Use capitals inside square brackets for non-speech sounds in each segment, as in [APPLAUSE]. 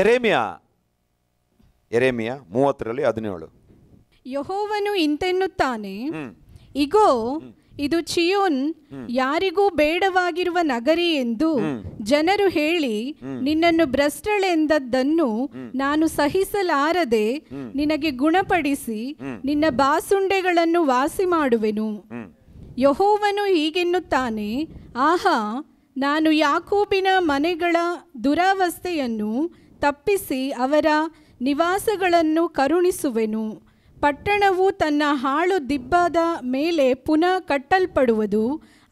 ಎರೆಮಿಯಾ ಎರೇಮಿಯಾ ಮೂವತ್ತರಲ್ಲಿ ಹದಿನೇಳು ಯಹೋವನು ಇಂತೆನ್ನುತ್ತಾನೆ ಇಗೋ ಇದು ಚಿಯೋನ್ ಯಾರಿಗೂ ಬೇಡವಾಗಿರುವ ನಗರಿ ಎಂದು ಜನರು ಹೇಳಿ ನಿನ್ನನ್ನು ಭ್ರಷ್ಟಳೆಂದದ್ದನ್ನು ನಾನು ಸಹಿಸಲಾರದೆ ನಿನಗೆ ಗುಣಪಡಿಸಿ ನಿನ್ನ ಬಾಸುಂಡೆಗಳನ್ನು ವಾಸಿ ಮಾಡುವೆನು ಯಹೋವನು ಹೀಗೆನ್ನುತ್ತಾನೆ ಆಹಾ ನಾನು ಯಾಕೋಬಿನ ಮನೆಗಳ ದುರಾವಸ್ಥೆಯನ್ನು ತಪ್ಪಿಸಿ ಅವರ ನಿವಾಸಗಳನ್ನು ಕರುಣಿಸುವೆನು ಪಟ್ಟಣವು ತನ್ನ ಹಾಳು ದಿಬ್ಬದ ಮೇಲೆ ಪುನಃ ಕಟ್ಟಲ್ಪಡುವುದು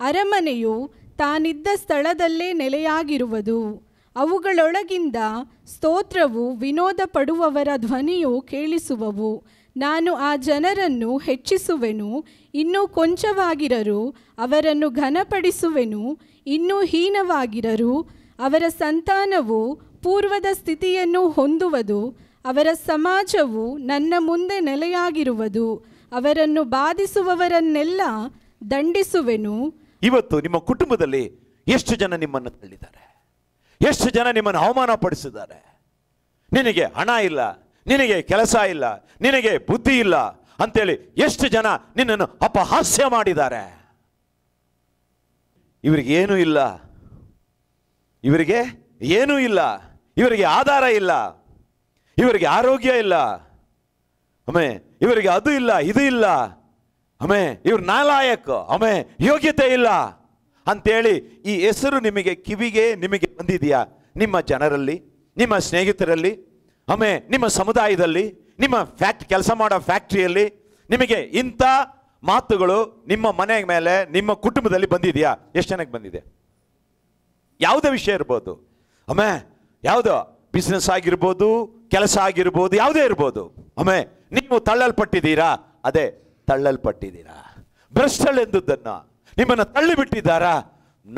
ಅರಮನೆಯು ತಾನಿದ್ದ ಸ್ಥಳದಲ್ಲೇ ನೆಲೆಯಾಗಿರುವುದು ಅವುಗಳೊಳಗಿಂದ ಸ್ತೋತ್ರವು ವಿನೋದ ಪಡುವವರ ಧ್ವನಿಯು ಕೇಳಿಸುವವು ನಾನು ಆ ಜನರನ್ನು ಹೆಚ್ಚಿಸುವೆನು ಇನ್ನೂ ಕೊಂಚವಾಗಿರರು ಅವರನ್ನು ಘನಪಡಿಸುವೆನು ಇನ್ನೂ ಹೀನವಾಗಿರರು ಅವರ ಸಂತಾನವು ಪೂರ್ವದ ಸ್ಥಿತಿಯನ್ನು ಹೊಂದುವುದು ಅವರ ಸಮಾಜವು ನನ್ನ ಮುಂದೆ ನೆಲೆಯಾಗಿರುವುದು ಅವರನ್ನು ಬಾಧಿಸುವವರನ್ನೆಲ್ಲ ದಂಡಿಸುವೆನು ಇವತ್ತು ನಿಮ್ಮ ಕುಟುಂಬದಲ್ಲಿ ಎಷ್ಟು ಜನ ನಿಮ್ಮನ್ನು ತಳ್ಳಿದ್ದಾರೆ ಎಷ್ಟು ಜನ ನಿಮ್ಮನ್ನು ಅವಮಾನ ಪಡಿಸಿದ್ದಾರೆ ನಿನಗೆ ಹಣ ಇಲ್ಲ ನಿನಗೆ ಕೆಲಸ ಇಲ್ಲ ನಿನಗೆ ಬುದ್ಧಿ ಇಲ್ಲ ಅಂತೇಳಿ ಎಷ್ಟು ಜನ ನಿನ್ನನ್ನು ಅಪಹಾಸ್ಯ ಮಾಡಿದ್ದಾರೆ ಇವರಿಗೇನೂ ಇಲ್ಲ ಇವರಿಗೆ ಏನೂ ಇಲ್ಲ ಇವರಿಗೆ ಆಧಾರ ಇಲ್ಲ ಇವರಿಗೆ ಆರೋಗ್ಯ ಇಲ್ಲ ಹಮೆ ಇವರಿಗೆ ಅದು ಇಲ್ಲ ಇದು ಇಲ್ಲ ಆಮೆ ಇವ್ರು ನಾಲಾಯಕ್ ಅಮೆ ಯೋಗ್ಯತೆ ಇಲ್ಲ ಅಂತೇಳಿ ಈ ಹೆಸರು ನಿಮಗೆ ಕಿವಿಗೆ ನಿಮಗೆ ಬಂದಿದೆಯಾ ನಿಮ್ಮ ಜನರಲ್ಲಿ ನಿಮ್ಮ ಸ್ನೇಹಿತರಲ್ಲಿ ಅಮೆ ನಿಮ್ಮ ಸಮುದಾಯದಲ್ಲಿ ನಿಮ್ಮ ಫ್ಯಾಕ್ಟ್ ಕೆಲಸ ಮಾಡೋ ಫ್ಯಾಕ್ಟ್ರಿಯಲ್ಲಿ ನಿಮಗೆ ಇಂಥ ಮಾತುಗಳು ನಿಮ್ಮ ಮನೆ ಮೇಲೆ ನಿಮ್ಮ ಕುಟುಂಬದಲ್ಲಿ ಬಂದಿದೆಯಾ ಎಷ್ಟು ಜನಕ್ಕೆ ಬಂದಿದೆ ಯಾವುದೇ ವಿಷಯ ಇರ್ಬೋದು ಆಮೆ ಯಾವುದೋ ಬಿಸ್ನೆಸ್ ಆಗಿರ್ಬೋದು ಕೆಲಸ ಆಗಿರ್ಬೋದು ಯಾವುದೇ ಇರ್ಬೋದು ಒಮ್ಮೆ ನೀವು ತಳ್ಳಲ್ಪಟ್ಟಿದ್ದೀರಾ ಅದೇ ತಳ್ಳಲ್ಪಟ್ಟಿದ್ದೀರಾ ಭ್ರಷ್ಟಳೆಂದುದನ್ನು ನಿಮ್ಮನ್ನು ತಳ್ಳಿಬಿಟ್ಟಿದ್ದಾರಾ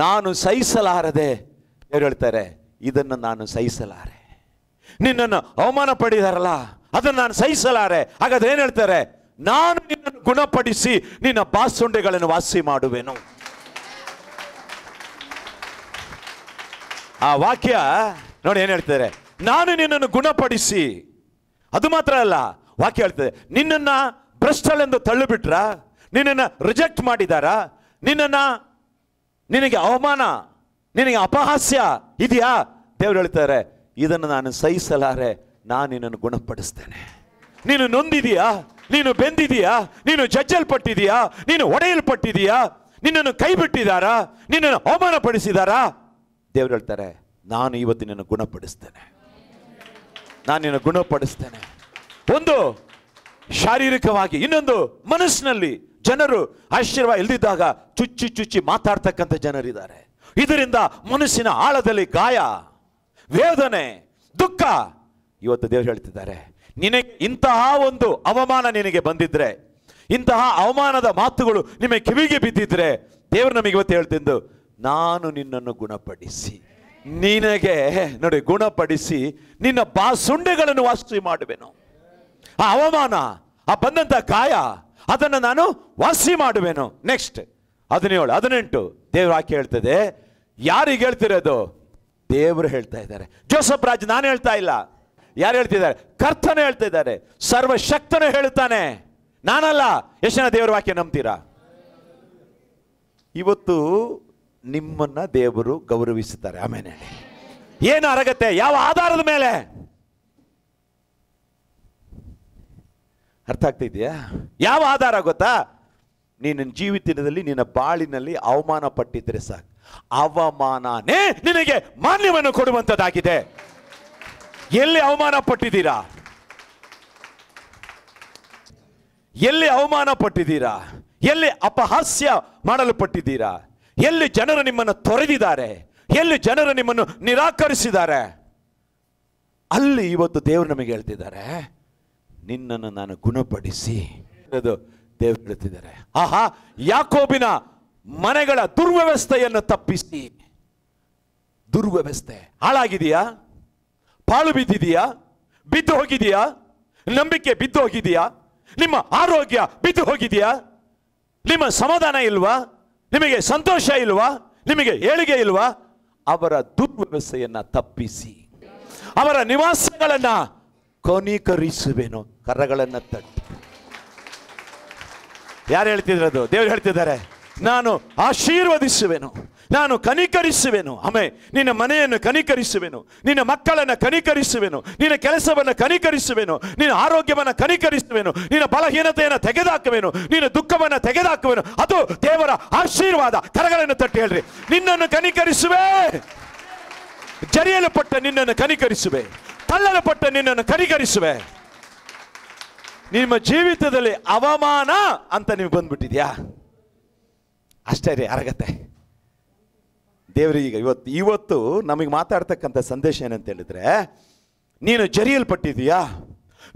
ನಾನು ಸಹಿಸಲಾರದೆ ಯಾರು ಹೇಳ್ತಾರೆ ಇದನ್ನು ನಾನು ಸಹಿಸಲಾರೆ ನಿನ್ನನ್ನು ಅವಮಾನ ಪಡಿದಾರಲ್ಲ ಅದನ್ನು ನಾನು ಸಹಿಸಲಾರೆ ಹಾಗಾದ್ರೆ ಏನು ಹೇಳ್ತಾರೆ ನಾನು ನಿನ್ನನ್ನು ಗುಣಪಡಿಸಿ ನಿನ್ನ ಬಾಸುಂಡೆಗಳನ್ನು ವಾಸಿ ಮಾಡುವೆನು ಆ ವಾಕ್ಯ ನೋಡಿ ಏನು ಹೇಳ್ತಿದ್ದಾರೆ ನಾನು ನಿನ್ನನ್ನು ಗುಣಪಡಿಸಿ ಅದು ಮಾತ್ರ ಅಲ್ಲ ವಾಕ್ಯ ಹೇಳ್ತದೆ ನಿನ್ನನ್ನು ಭ್ರಷ್ಟಳೆಂದು ತಳ್ಳಿಬಿಟ್ರ ನಿನ್ನನ್ನು ರಿಜೆಕ್ಟ್ ಮಾಡಿದಾರ ನಿನ್ನನ್ನು ನಿನಗೆ ಅವಮಾನ ನಿನಗೆ ಅಪಹಾಸ್ಯ ಇದೆಯಾ ದೇವ್ರು ಹೇಳ್ತಾರೆ ಇದನ್ನು ನಾನು ಸಹಿಸಲಾರೆ ನಾನು ನಿನ್ನನ್ನು ಗುಣಪಡಿಸ್ತೇನೆ ನೀನು ನೊಂದಿದೆಯಾ ನೀನು ಬೆಂದಿದೀಯಾ ನೀನು ಜಜ್ಜಲ್ಪಟ್ಟಿದೀಯಾ ನೀನು ಒಡೆಯಲ್ಪಟ್ಟಿದೀಯಾ ನಿನ್ನನ್ನು ಕೈ ಬಿಟ್ಟಿದಾರಾ ನಿನ್ನನ್ನು ಅವಮಾನ ಪಡಿಸಿದಾರಾ ದೇವ್ರು ಹೇಳ್ತಾರೆ ನಾನು ಇವತ್ತು ನಿನ್ನ ಗುಣಪಡಿಸ್ತೇನೆ ನಾನು ನಿನ್ನ ಗುಣಪಡಿಸ್ತೇನೆ ಒಂದು ಶಾರೀರಿಕವಾಗಿ ಇನ್ನೊಂದು ಮನಸ್ಸಿನಲ್ಲಿ ಜನರು ಆಶೀರ್ವಾದ ಇಲ್ದಿದ್ದಾಗ ಚುಚ್ಚಿ ಚುಚ್ಚಿ ಮಾತಾಡ್ತಕ್ಕಂಥ ಜನರಿದ್ದಾರೆ ಇದರಿಂದ ಮನಸ್ಸಿನ ಆಳದಲ್ಲಿ ಗಾಯ ವೇದನೆ ದುಃಖ ಇವತ್ತು ದೇವರು ಹೇಳ್ತಿದ್ದಾರೆ ನಿನಗೆ ಇಂತಹ ಒಂದು ಅವಮಾನ ನಿನಗೆ ಬಂದಿದ್ರೆ ಇಂತಹ ಅವಮಾನದ ಮಾತುಗಳು ನಿಮಗೆ ಕಿವಿಗೆ ಬಿದ್ದಿದ್ರೆ ದೇವರು ನಮಗೆ ಇವತ್ತು ಹೇಳ್ತಿದ್ದು ನಾನು ನಿನ್ನನ್ನು ಗುಣಪಡಿಸಿ ನಿನಗೆ ನೋಡಿ ಗುಣಪಡಿಸಿ ನಿನ್ನ ಬಾಸುಂಡೆಗಳನ್ನು ವಾಸಿ ಮಾಡುವೆನು ಆ ಅವಮಾನ ಆ ಬಂದಂಥ ಗಾಯ ಅದನ್ನು ನಾನು ವಾಸಿ ಮಾಡುವೆನು ನೆಕ್ಸ್ಟ್ ಹದಿನೇಳು ಹದಿನೆಂಟು ದೇವ್ರ ಹಾಕಿ ಹೇಳ್ತದೆ ಯಾರಿಗೆ ಹೇಳ್ತಿರೋದು ದೇವರು ಹೇಳ್ತಾ ಇದ್ದಾರೆ ಜೋಸಫ್ ರಾಜ್ ನಾನು ಹೇಳ್ತಾ ಇಲ್ಲ ಯಾರು ಹೇಳ್ತಿದ್ದಾರೆ ಕರ್ತನೇ ಹೇಳ್ತಾ ಇದ್ದಾರೆ ಸರ್ವಶಕ್ತನು ಹೇಳ್ತಾನೆ ನಾನಲ್ಲ ಎಷ್ಟು ದೇವರ ವಾಕ್ಯ ನಂಬ್ತೀರಾ ಇವತ್ತು ನಿಮ್ಮನ್ನ ದೇವರು ಗೌರವಿಸುತ್ತಾರೆ ಆಮೇಲೆ ಏನು ಅರಗತ್ತೆ ಯಾವ ಆಧಾರದ ಮೇಲೆ ಅರ್ಥ ಆಗ್ತಿದ್ಯಾ ಯಾವ ಆಧಾರ ಗೊತ್ತಾ ನಿನ್ನ ಜೀವಿತದಲ್ಲಿ ನಿನ್ನ ಬಾಳಿನಲ್ಲಿ ಅವಮಾನ ಪಟ್ಟಿದ್ರೆ ಸಾಕು ಅವಮಾನನೇ ನಿನಗೆ ಮಾನ್ಯವನ್ನು ಕೊಡುವಂಥದ್ದಾಗಿದೆ ಎಲ್ಲಿ ಅವಮಾನ ಪಟ್ಟಿದ್ದೀರಾ ಎಲ್ಲಿ ಅವಮಾನ ಪಟ್ಟಿದ್ದೀರಾ ಎಲ್ಲಿ ಅಪಹಾಸ್ಯ ಮಾಡಲು ಪಟ್ಟಿದ್ದೀರಾ ಎಲ್ಲಿ ಜನರು ನಿಮ್ಮನ್ನು ತೊರೆದಿದ್ದಾರೆ ಎಲ್ಲಿ ಜನರು ನಿಮ್ಮನ್ನು ನಿರಾಕರಿಸಿದ್ದಾರೆ ಅಲ್ಲಿ ಇವತ್ತು ದೇವರು ನಮಗೆ ಹೇಳ್ತಿದ್ದಾರೆ ನಿನ್ನನ್ನು ನಾನು ಗುಣಪಡಿಸಿ ಅದು ದೇವ್ರು ಹೇಳ್ತಿದ್ದಾರೆ ಆಹಾ ಯಾಕೋಬಿನ ಮನೆಗಳ ದುರ್ವ್ಯವಸ್ಥೆಯನ್ನು ತಪ್ಪಿಸಿ ದುರ್ವ್ಯವಸ್ಥೆ ಹಾಳಾಗಿದೆಯಾ ಪಾಳು ಬಿದ್ದಿದೆಯಾ ಬಿದ್ದು ಹೋಗಿದೆಯಾ ನಂಬಿಕೆ ಬಿದ್ದು ಹೋಗಿದೆಯಾ ನಿಮ್ಮ ಆರೋಗ್ಯ ಬಿದ್ದು ಹೋಗಿದೆಯಾ ನಿಮ್ಮ ಸಮಾಧಾನ ಇಲ್ವಾ ನಿಮಗೆ ಸಂತೋಷ ಇಲ್ವಾ ನಿಮಗೆ ಏಳಿಗೆ ಇಲ್ವಾ ಅವರ ದುರ್ವ್ಯವಸ್ಥೆಯನ್ನು ತಪ್ಪಿಸಿ ಅವರ ನಿವಾಸಗಳನ್ನು ಕೊನೀಕರಿಸುವೇನು ಕರಗಳನ್ನು ತಟ್ಟಿ ಯಾರು ಹೇಳ್ತಿದ್ರದು ದೇವರು ಹೇಳ್ತಿದ್ದಾರೆ ನಾನು ಆಶೀರ್ವದಿಸುವೆನು ನಾನು ಕನಿಕರಿಸುವೆನು ಆಮೆ ನಿನ್ನ ಮನೆಯನ್ನು ಕನಿಕರಿಸುವೆನು ನಿನ್ನ ಮಕ್ಕಳನ್ನು ಕನಿಕರಿಸುವೆನು ನಿನ್ನ ಕೆಲಸವನ್ನು ಕನಿಕರಿಸುವೆನು ನಿನ್ನ ಆರೋಗ್ಯವನ್ನು ಕನಿಕರಿಸುವೆನು ನಿನ್ನ ಬಲಹೀನತೆಯನ್ನು ತೆಗೆದಾಕುವೆನು ನಿನ್ನ ದುಃಖವನ್ನು ತೆಗೆದಾಕುವೆನು ಅದು ದೇವರ ಆಶೀರ್ವಾದ ಕರಗಳನ್ನು ತಟ್ಟಿ ಹೇಳ್ರಿ ನಿನ್ನನ್ನು ಕನಿಕರಿಸುವೆ ಜರಿಯಲು ಪಟ್ಟ ನಿನ್ನನ್ನು ಕನಿಕರಿಸುವೆ ತಳ್ಳಲು ಪಟ್ಟ ನಿನ್ನನ್ನು ಕನಿಕರಿಸುವೆ ನಿಮ್ಮ ಜೀವಿತದಲ್ಲಿ ಅವಮಾನ ಅಂತ ನೀವು ಬಂದ್ಬಿಟ್ಟಿದ್ಯಾ ಅಷ್ಟೇ ರೀ ಅರಗತ್ತೆ ದೇವರಿಗೆ ಇವತ್ತು ಇವತ್ತು ನಮಗೆ ಮಾತಾಡ್ತಕ್ಕಂಥ ಸಂದೇಶ ಏನಂತ ಹೇಳಿದ್ರೆ ನೀನು ಜರಿಯಲ್ಪಟ್ಟಿದೀಯಾ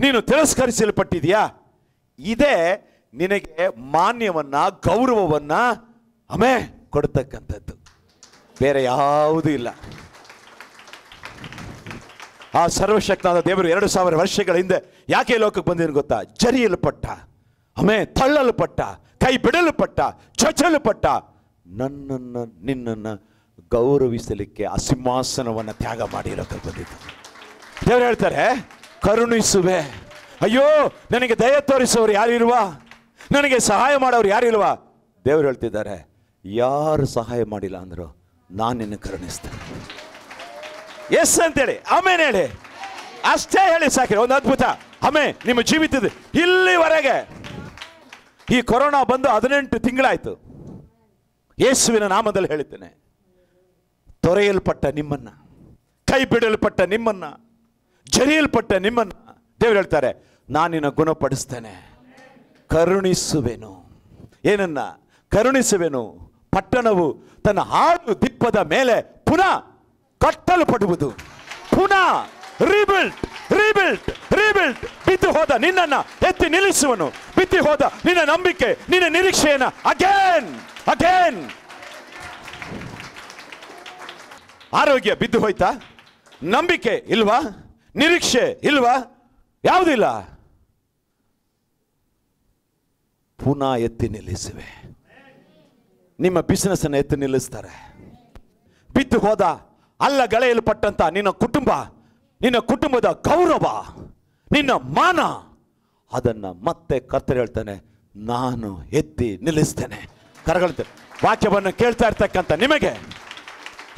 ನೀನು ತಿರಸ್ಕರಿಸಲ್ಪಟ್ಟಿದೀಯಾ ಇದೇ ನಿನಗೆ ಮಾನ್ಯವನ್ನು ಗೌರವವನ್ನು ಅಮೆ ಕೊಡ್ತಕ್ಕಂಥದ್ದು ಬೇರೆ ಯಾವುದೂ ಇಲ್ಲ ಆ ಸರ್ವಶಕ್ತನಾದ ದೇವರು ಎರಡು ಸಾವಿರ ವರ್ಷಗಳ ಹಿಂದೆ ಯಾಕೆ ಲೋಕಕ್ಕೆ ಬಂದಿನ ಗೊತ್ತಾ ಜರಿಯಲ್ಪಟ್ಟ ಅಮೆ ತಳ್ಳಲ್ಪಟ್ಟ ಕೈ ಬಿಡಲ್ಪಟ್ಟ ಚೊಚ್ಚಲ್ಪಟ್ಟ ನನ್ನನ್ನು ನಿನ್ನನ್ನು ಗೌರವಿಸಲಿಕ್ಕೆ ಆ ತ್ಯಾಗ ಮಾಡಿರೋ ಬಂದಿದ್ದು ದೇವ್ರು ಹೇಳ್ತಾರೆ ಕರುಣಿಸುವೆ ಅಯ್ಯೋ ನನಗೆ ದಯ ತೋರಿಸೋರು ಯಾರಿಲ್ವಾ ನನಗೆ ಸಹಾಯ ಮಾಡೋರು ಯಾರಿಲ್ವಾ ದೇವ್ರು ಹೇಳ್ತಿದ್ದಾರೆ ಯಾರು ಸಹಾಯ ಮಾಡಿಲ್ಲ ಅಂದರು ನಾನು ನಿನ್ನ ಕರುಣಿಸ್ತೇನೆ ಎಸ್ ಅಂತೇಳಿ ಆಮೇಲೆ ಹೇಳಿ ಅಷ್ಟೇ ಹೇಳಿ ಸಾಕಿರಿ ಒಂದು ಅದ್ಭುತ ಆಮೆ ನಿಮ್ಮ ಜೀವಿತದ ಇಲ್ಲಿವರೆಗೆ ಈ ಕೊರೋನಾ ಬಂದು ಹದಿನೆಂಟು ತಿಂಗಳಾಯ್ತು ಯೇಸುವಿನ ನಾಮದಲ್ಲಿ ಹೇಳ್ತೇನೆ ತೊರೆಯಲ್ಪಟ್ಟ ನಿಮ್ಮನ್ನು ಕೈ ಬಿಡಲ್ಪಟ್ಟ ನಿಮ್ಮನ್ನು ಜರಿಯಲ್ಪಟ್ಟ ನಿಮ್ಮನ್ನು ದೇವರು ಹೇಳ್ತಾರೆ ನಾನಿನ ಗುಣಪಡಿಸ್ತೇನೆ ಕರುಣಿಸುವೆನು ಏನನ್ನ ಕರುಣಿಸುವೆನು ಪಟ್ಟಣವು ತನ್ನ ಹಾಡು ದಿಪ್ಪದ ಮೇಲೆ ಪುನಃ ಕಟ್ಟಲ್ಪಡುವುದು ಪುನಃ ರಿಬಿಲ್ಟ್ ರೀಬಿಲ್ಟ್ ರೀಬಿಲ್ಟ್ ಬಿದ್ದು ಹೋದ ನಿನ್ನ ಎತ್ತಿ ನಿಲ್ಲಿಸುವನು ಬಿತ್ತಿ ಹೋದ ನಿನ್ನ ನಂಬಿಕೆ ನಿನ್ನ ನಿರೀಕ್ಷೆಯನ್ನ ಅಗೇನ್ ಅಗೇನ್ ಆರೋಗ್ಯ ಬಿದ್ದು ಹೋಯ್ತಾ ನಂಬಿಕೆ ಇಲ್ವಾ ನಿರೀಕ್ಷೆ ಇಲ್ವಾ ಯಾವುದಿಲ್ಲ ಪುನಃ ಎತ್ತಿ ನಿಲ್ಲಿಸುವೆ ನಿಮ್ಮ ಬಿಸ್ನೆಸ್ ಅನ್ನು ಎತ್ತಿ ನಿಲ್ಲಿಸ್ತಾರೆ ಬಿದ್ದು ಹೋದ ಅಲ್ಲ ಪಟ್ಟಂತ ನಿನ್ನ ಕುಟುಂಬ ನಿನ್ನ ಕುಟುಂಬದ ಗೌರವ ನಿನ್ನ ಮಾನ ಅದನ್ನು ಮತ್ತೆ ಕರ್ತರೆ ಹೇಳ್ತಾನೆ ನಾನು ಎತ್ತಿ ನಿಲ್ಲಿಸ್ತೇನೆ ಕರಗಳ ವಾಕ್ಯವನ್ನು ಕೇಳ್ತಾ ಇರ್ತಕ್ಕಂಥ ನಿಮಗೆ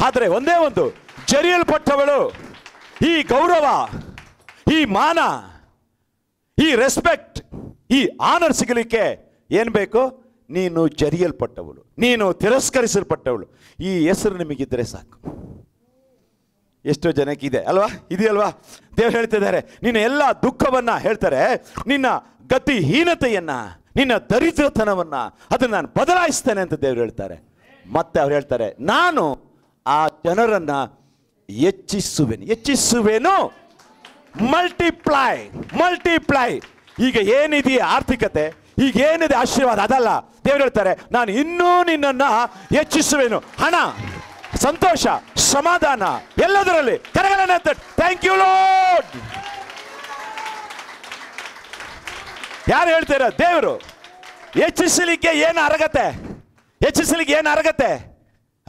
ಆದರೆ ಒಂದೇ ಒಂದು ಜರಿಯಲ್ಪಟ್ಟವಳು ಈ ಗೌರವ ಈ ಮಾನ ಈ ರೆಸ್ಪೆಕ್ಟ್ ಈ ಆನರ್ ಸಿಗಲಿಕ್ಕೆ ಏನು ಬೇಕು ನೀನು ಜರಿಯಲ್ಪಟ್ಟವಳು ನೀನು ತಿರಸ್ಕರಿಸಲ್ಪಟ್ಟವಳು ಈ ಹೆಸರು ನಿಮಗಿದ್ದರೆ ಸಾಕು ಎಷ್ಟೋ ಜನಕ್ಕಿದೆ ಅಲ್ವಾ ಇದೆಯಲ್ವಾ ದೇವ್ರು ಹೇಳ್ತಿದ್ದಾರೆ ನಿನ್ನ ಎಲ್ಲ ದುಃಖವನ್ನು ಹೇಳ್ತಾರೆ ನಿನ್ನ ಗತಿಹೀನತೆಯನ್ನು ನಿನ್ನ ದರಿದ್ರತನವನ್ನು ಅದನ್ನು ನಾನು ಬದಲಾಯಿಸ್ತೇನೆ ಅಂತ ದೇವ್ರು ಹೇಳ್ತಾರೆ ಮತ್ತೆ ಅವ್ರು ಹೇಳ್ತಾರೆ ನಾನು ಆ ಜನರನ್ನು ಹೆಚ್ಚಿಸುವೆನು ಹೆಚ್ಚಿಸುವೆನು ಮಲ್ಟಿಪ್ಲೈ ಮಲ್ಟಿಪ್ಲೈ ಈಗ ಏನಿದೆಯಾ ಆರ್ಥಿಕತೆ ಈಗ ಏನಿದೆ ಆಶೀರ್ವಾದ ಅದಲ್ಲ ದೇವರು ಹೇಳ್ತಾರೆ ನಾನು ಇನ್ನೂ ನಿನ್ನನ್ನು ಹೆಚ್ಚಿಸುವೆನು ಹಣ ಸಂತೋಷ ಸಮಾಧಾನ ಎಲ್ಲದರಲ್ಲಿ ಕರೆಗಳನ್ನ ಥ್ಯಾಂಕ್ ಯು ಲೋಡ್ ಯಾರು ಹೇಳ್ತೀರ ದೇವರು ಹೆಚ್ಚಿಸಲಿಕ್ಕೆ ಏನು ಅರಗತೆ ಹೆಚ್ಚಿಸಲಿಕ್ಕೆ ಏನು ಅರಗತೆ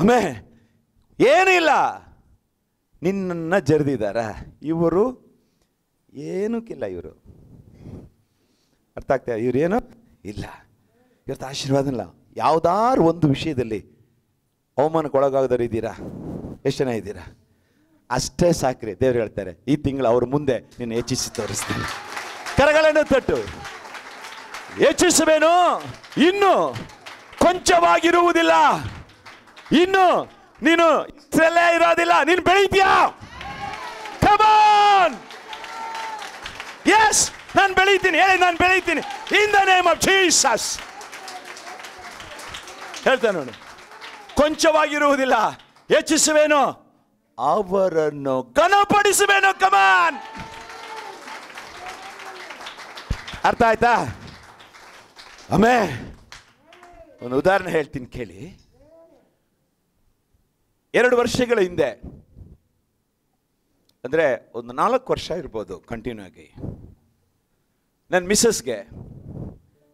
ಆಮೇಲೆ ಏನಿಲ್ಲ ನಿನ್ನನ್ನು ಜರಿದಿದ್ದಾರ ಇವರು ಏನಕ್ಕಿಲ್ಲ ಇವರು ಅರ್ಥ ಆಗ್ತಾ ಇವರೇನು ಇಲ್ಲ ಇವತ್ತು ಆಶೀರ್ವಾದ ಇಲ್ಲ ಯಾವುದಾದ್ರು ಒಂದು ವಿಷಯದಲ್ಲಿ ಒಳಗಾಗದವ್ರು ಇದ್ದೀರಾ ಎಷ್ಟು ಜನ ಇದ್ದೀರಾ ಅಷ್ಟೇ ಸಾಕ್ರಿ ದೇವ್ರು ಹೇಳ್ತಾರೆ ಈ ತಿಂಗಳು ಅವ್ರ ಮುಂದೆ ನೀನು ಹೆಚ್ಚಿಸಿ ತೋರಿಸ್ತೀನಿ ಕರಗಳನ್ನು ತಟ್ಟು ಹೆಚ್ಚಿಸಬೇನು ಇನ್ನು ಕೊಂಚವಾಗಿರುವುದಿಲ್ಲ ಇನ್ನು ನೀನು ಇಸ್ರೇಲೇ ಇರೋದಿಲ್ಲ ನೀನು ಬೆಳೀತೀಯಾ ಕಮಾನ್ ಎಸ್ ನಾನು ಬೆಳೀತೀನಿ ಹೇಳಿ ನಾನು ಬೆಳೀತೀನಿ in the name of Jesus ಹೇಳ್ತಾನೆ ನೋಡಿ ಕೊಂಚವಾಗಿರುವುದಿಲ್ಲ ಹೆಚ್ಚಿಸುವೇನು ಅವರನ್ನು ಘನಪಡಿಸುವೇನು ಕಮಾನ್ ಅರ್ಥ ಆಯ್ತಾ ಅಮೇ ಒಂದು ಉದಾಹರಣೆ ಹೇಳ್ತೀನಿ ಕೇಳಿ ಎರಡು ವರ್ಷಗಳ ಹಿಂದೆ ಅಂದರೆ ಒಂದು ನಾಲ್ಕು ವರ್ಷ ಇರ್ಬೋದು ಕಂಟಿನ್ಯೂ ಆಗಿ ನನ್ನ ಮಿಸ್ಸಸ್ಗೆ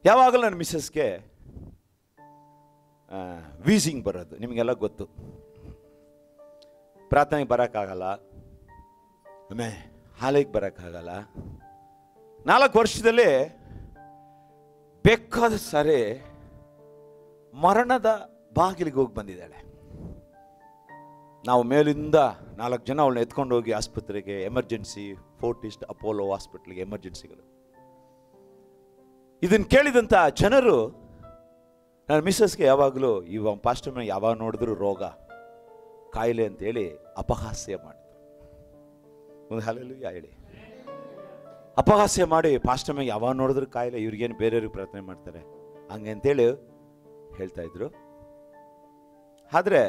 ಯಾವಾಗಲೂ ನನ್ನ ಮಿಸ್ಸಸ್ಗೆ ವೀಸಿಂಗ್ ಬರೋದು ನಿಮಗೆಲ್ಲ ಗೊತ್ತು ಪ್ರಾರ್ಥನೆಗೆ ಬರೋಕ್ಕಾಗಲ್ಲ ಒಮ್ಮೆ ಹಾಲಿಗೆ ಬರೋಕ್ಕಾಗಲ್ಲ ನಾಲ್ಕು ವರ್ಷದಲ್ಲಿ ಬೇಕಾದ ಸರಿ ಮರಣದ ಬಾಗಿಲಿಗೆ ಹೋಗಿ ಬಂದಿದ್ದಾಳೆ ನಾವು ಮೇಲಿಂದ ನಾಲ್ಕು ಜನ ಅವಳನ್ನ ಎತ್ಕೊಂಡು ಹೋಗಿ ಆಸ್ಪತ್ರೆಗೆ ಎಮರ್ಜೆನ್ಸಿ ಫೋರ್ಟಿಸ್ಟ್ ಅಪೋಲೋ ಹಾಸ್ಪಿಟ್ಲಿಗೆ ಎಮರ್ಜೆನ್ಸಿಗಳು ಇದನ್ನು ಕೇಳಿದಂಥ ಜನರು ನನ್ನ ಮಿಸ್ಸಸ್ಗೆ ಯಾವಾಗಲೂ ಇವ ಪಾಸ್ಟರ್ನ ಯಾವಾಗ ನೋಡಿದ್ರು ರೋಗ ಕಾಯಿಲೆ ಅಂತೇಳಿ ಅಪಹಾಸ್ಯ ಮಾಡಿದ್ರು ಒಂದು ಹಾಲಲ್ಲೂ ಹೇಳಿ ಅಪಹಾಸ್ಯ ಮಾಡಿ ಪಾಸ್ಟರ್ನ ಯಾವಾಗ ನೋಡಿದ್ರು ಕಾಯಿಲೆ ಇವ್ರಿಗೇನು ಬೇರೆಯವ್ರಿಗೆ ಪ್ರಾರ್ಥನೆ ಮಾಡ್ತಾರೆ ಹಂಗೆ ಅಂತೇಳಿ ಹೇಳ್ತಾ ಇದ್ರು ಆದರೆ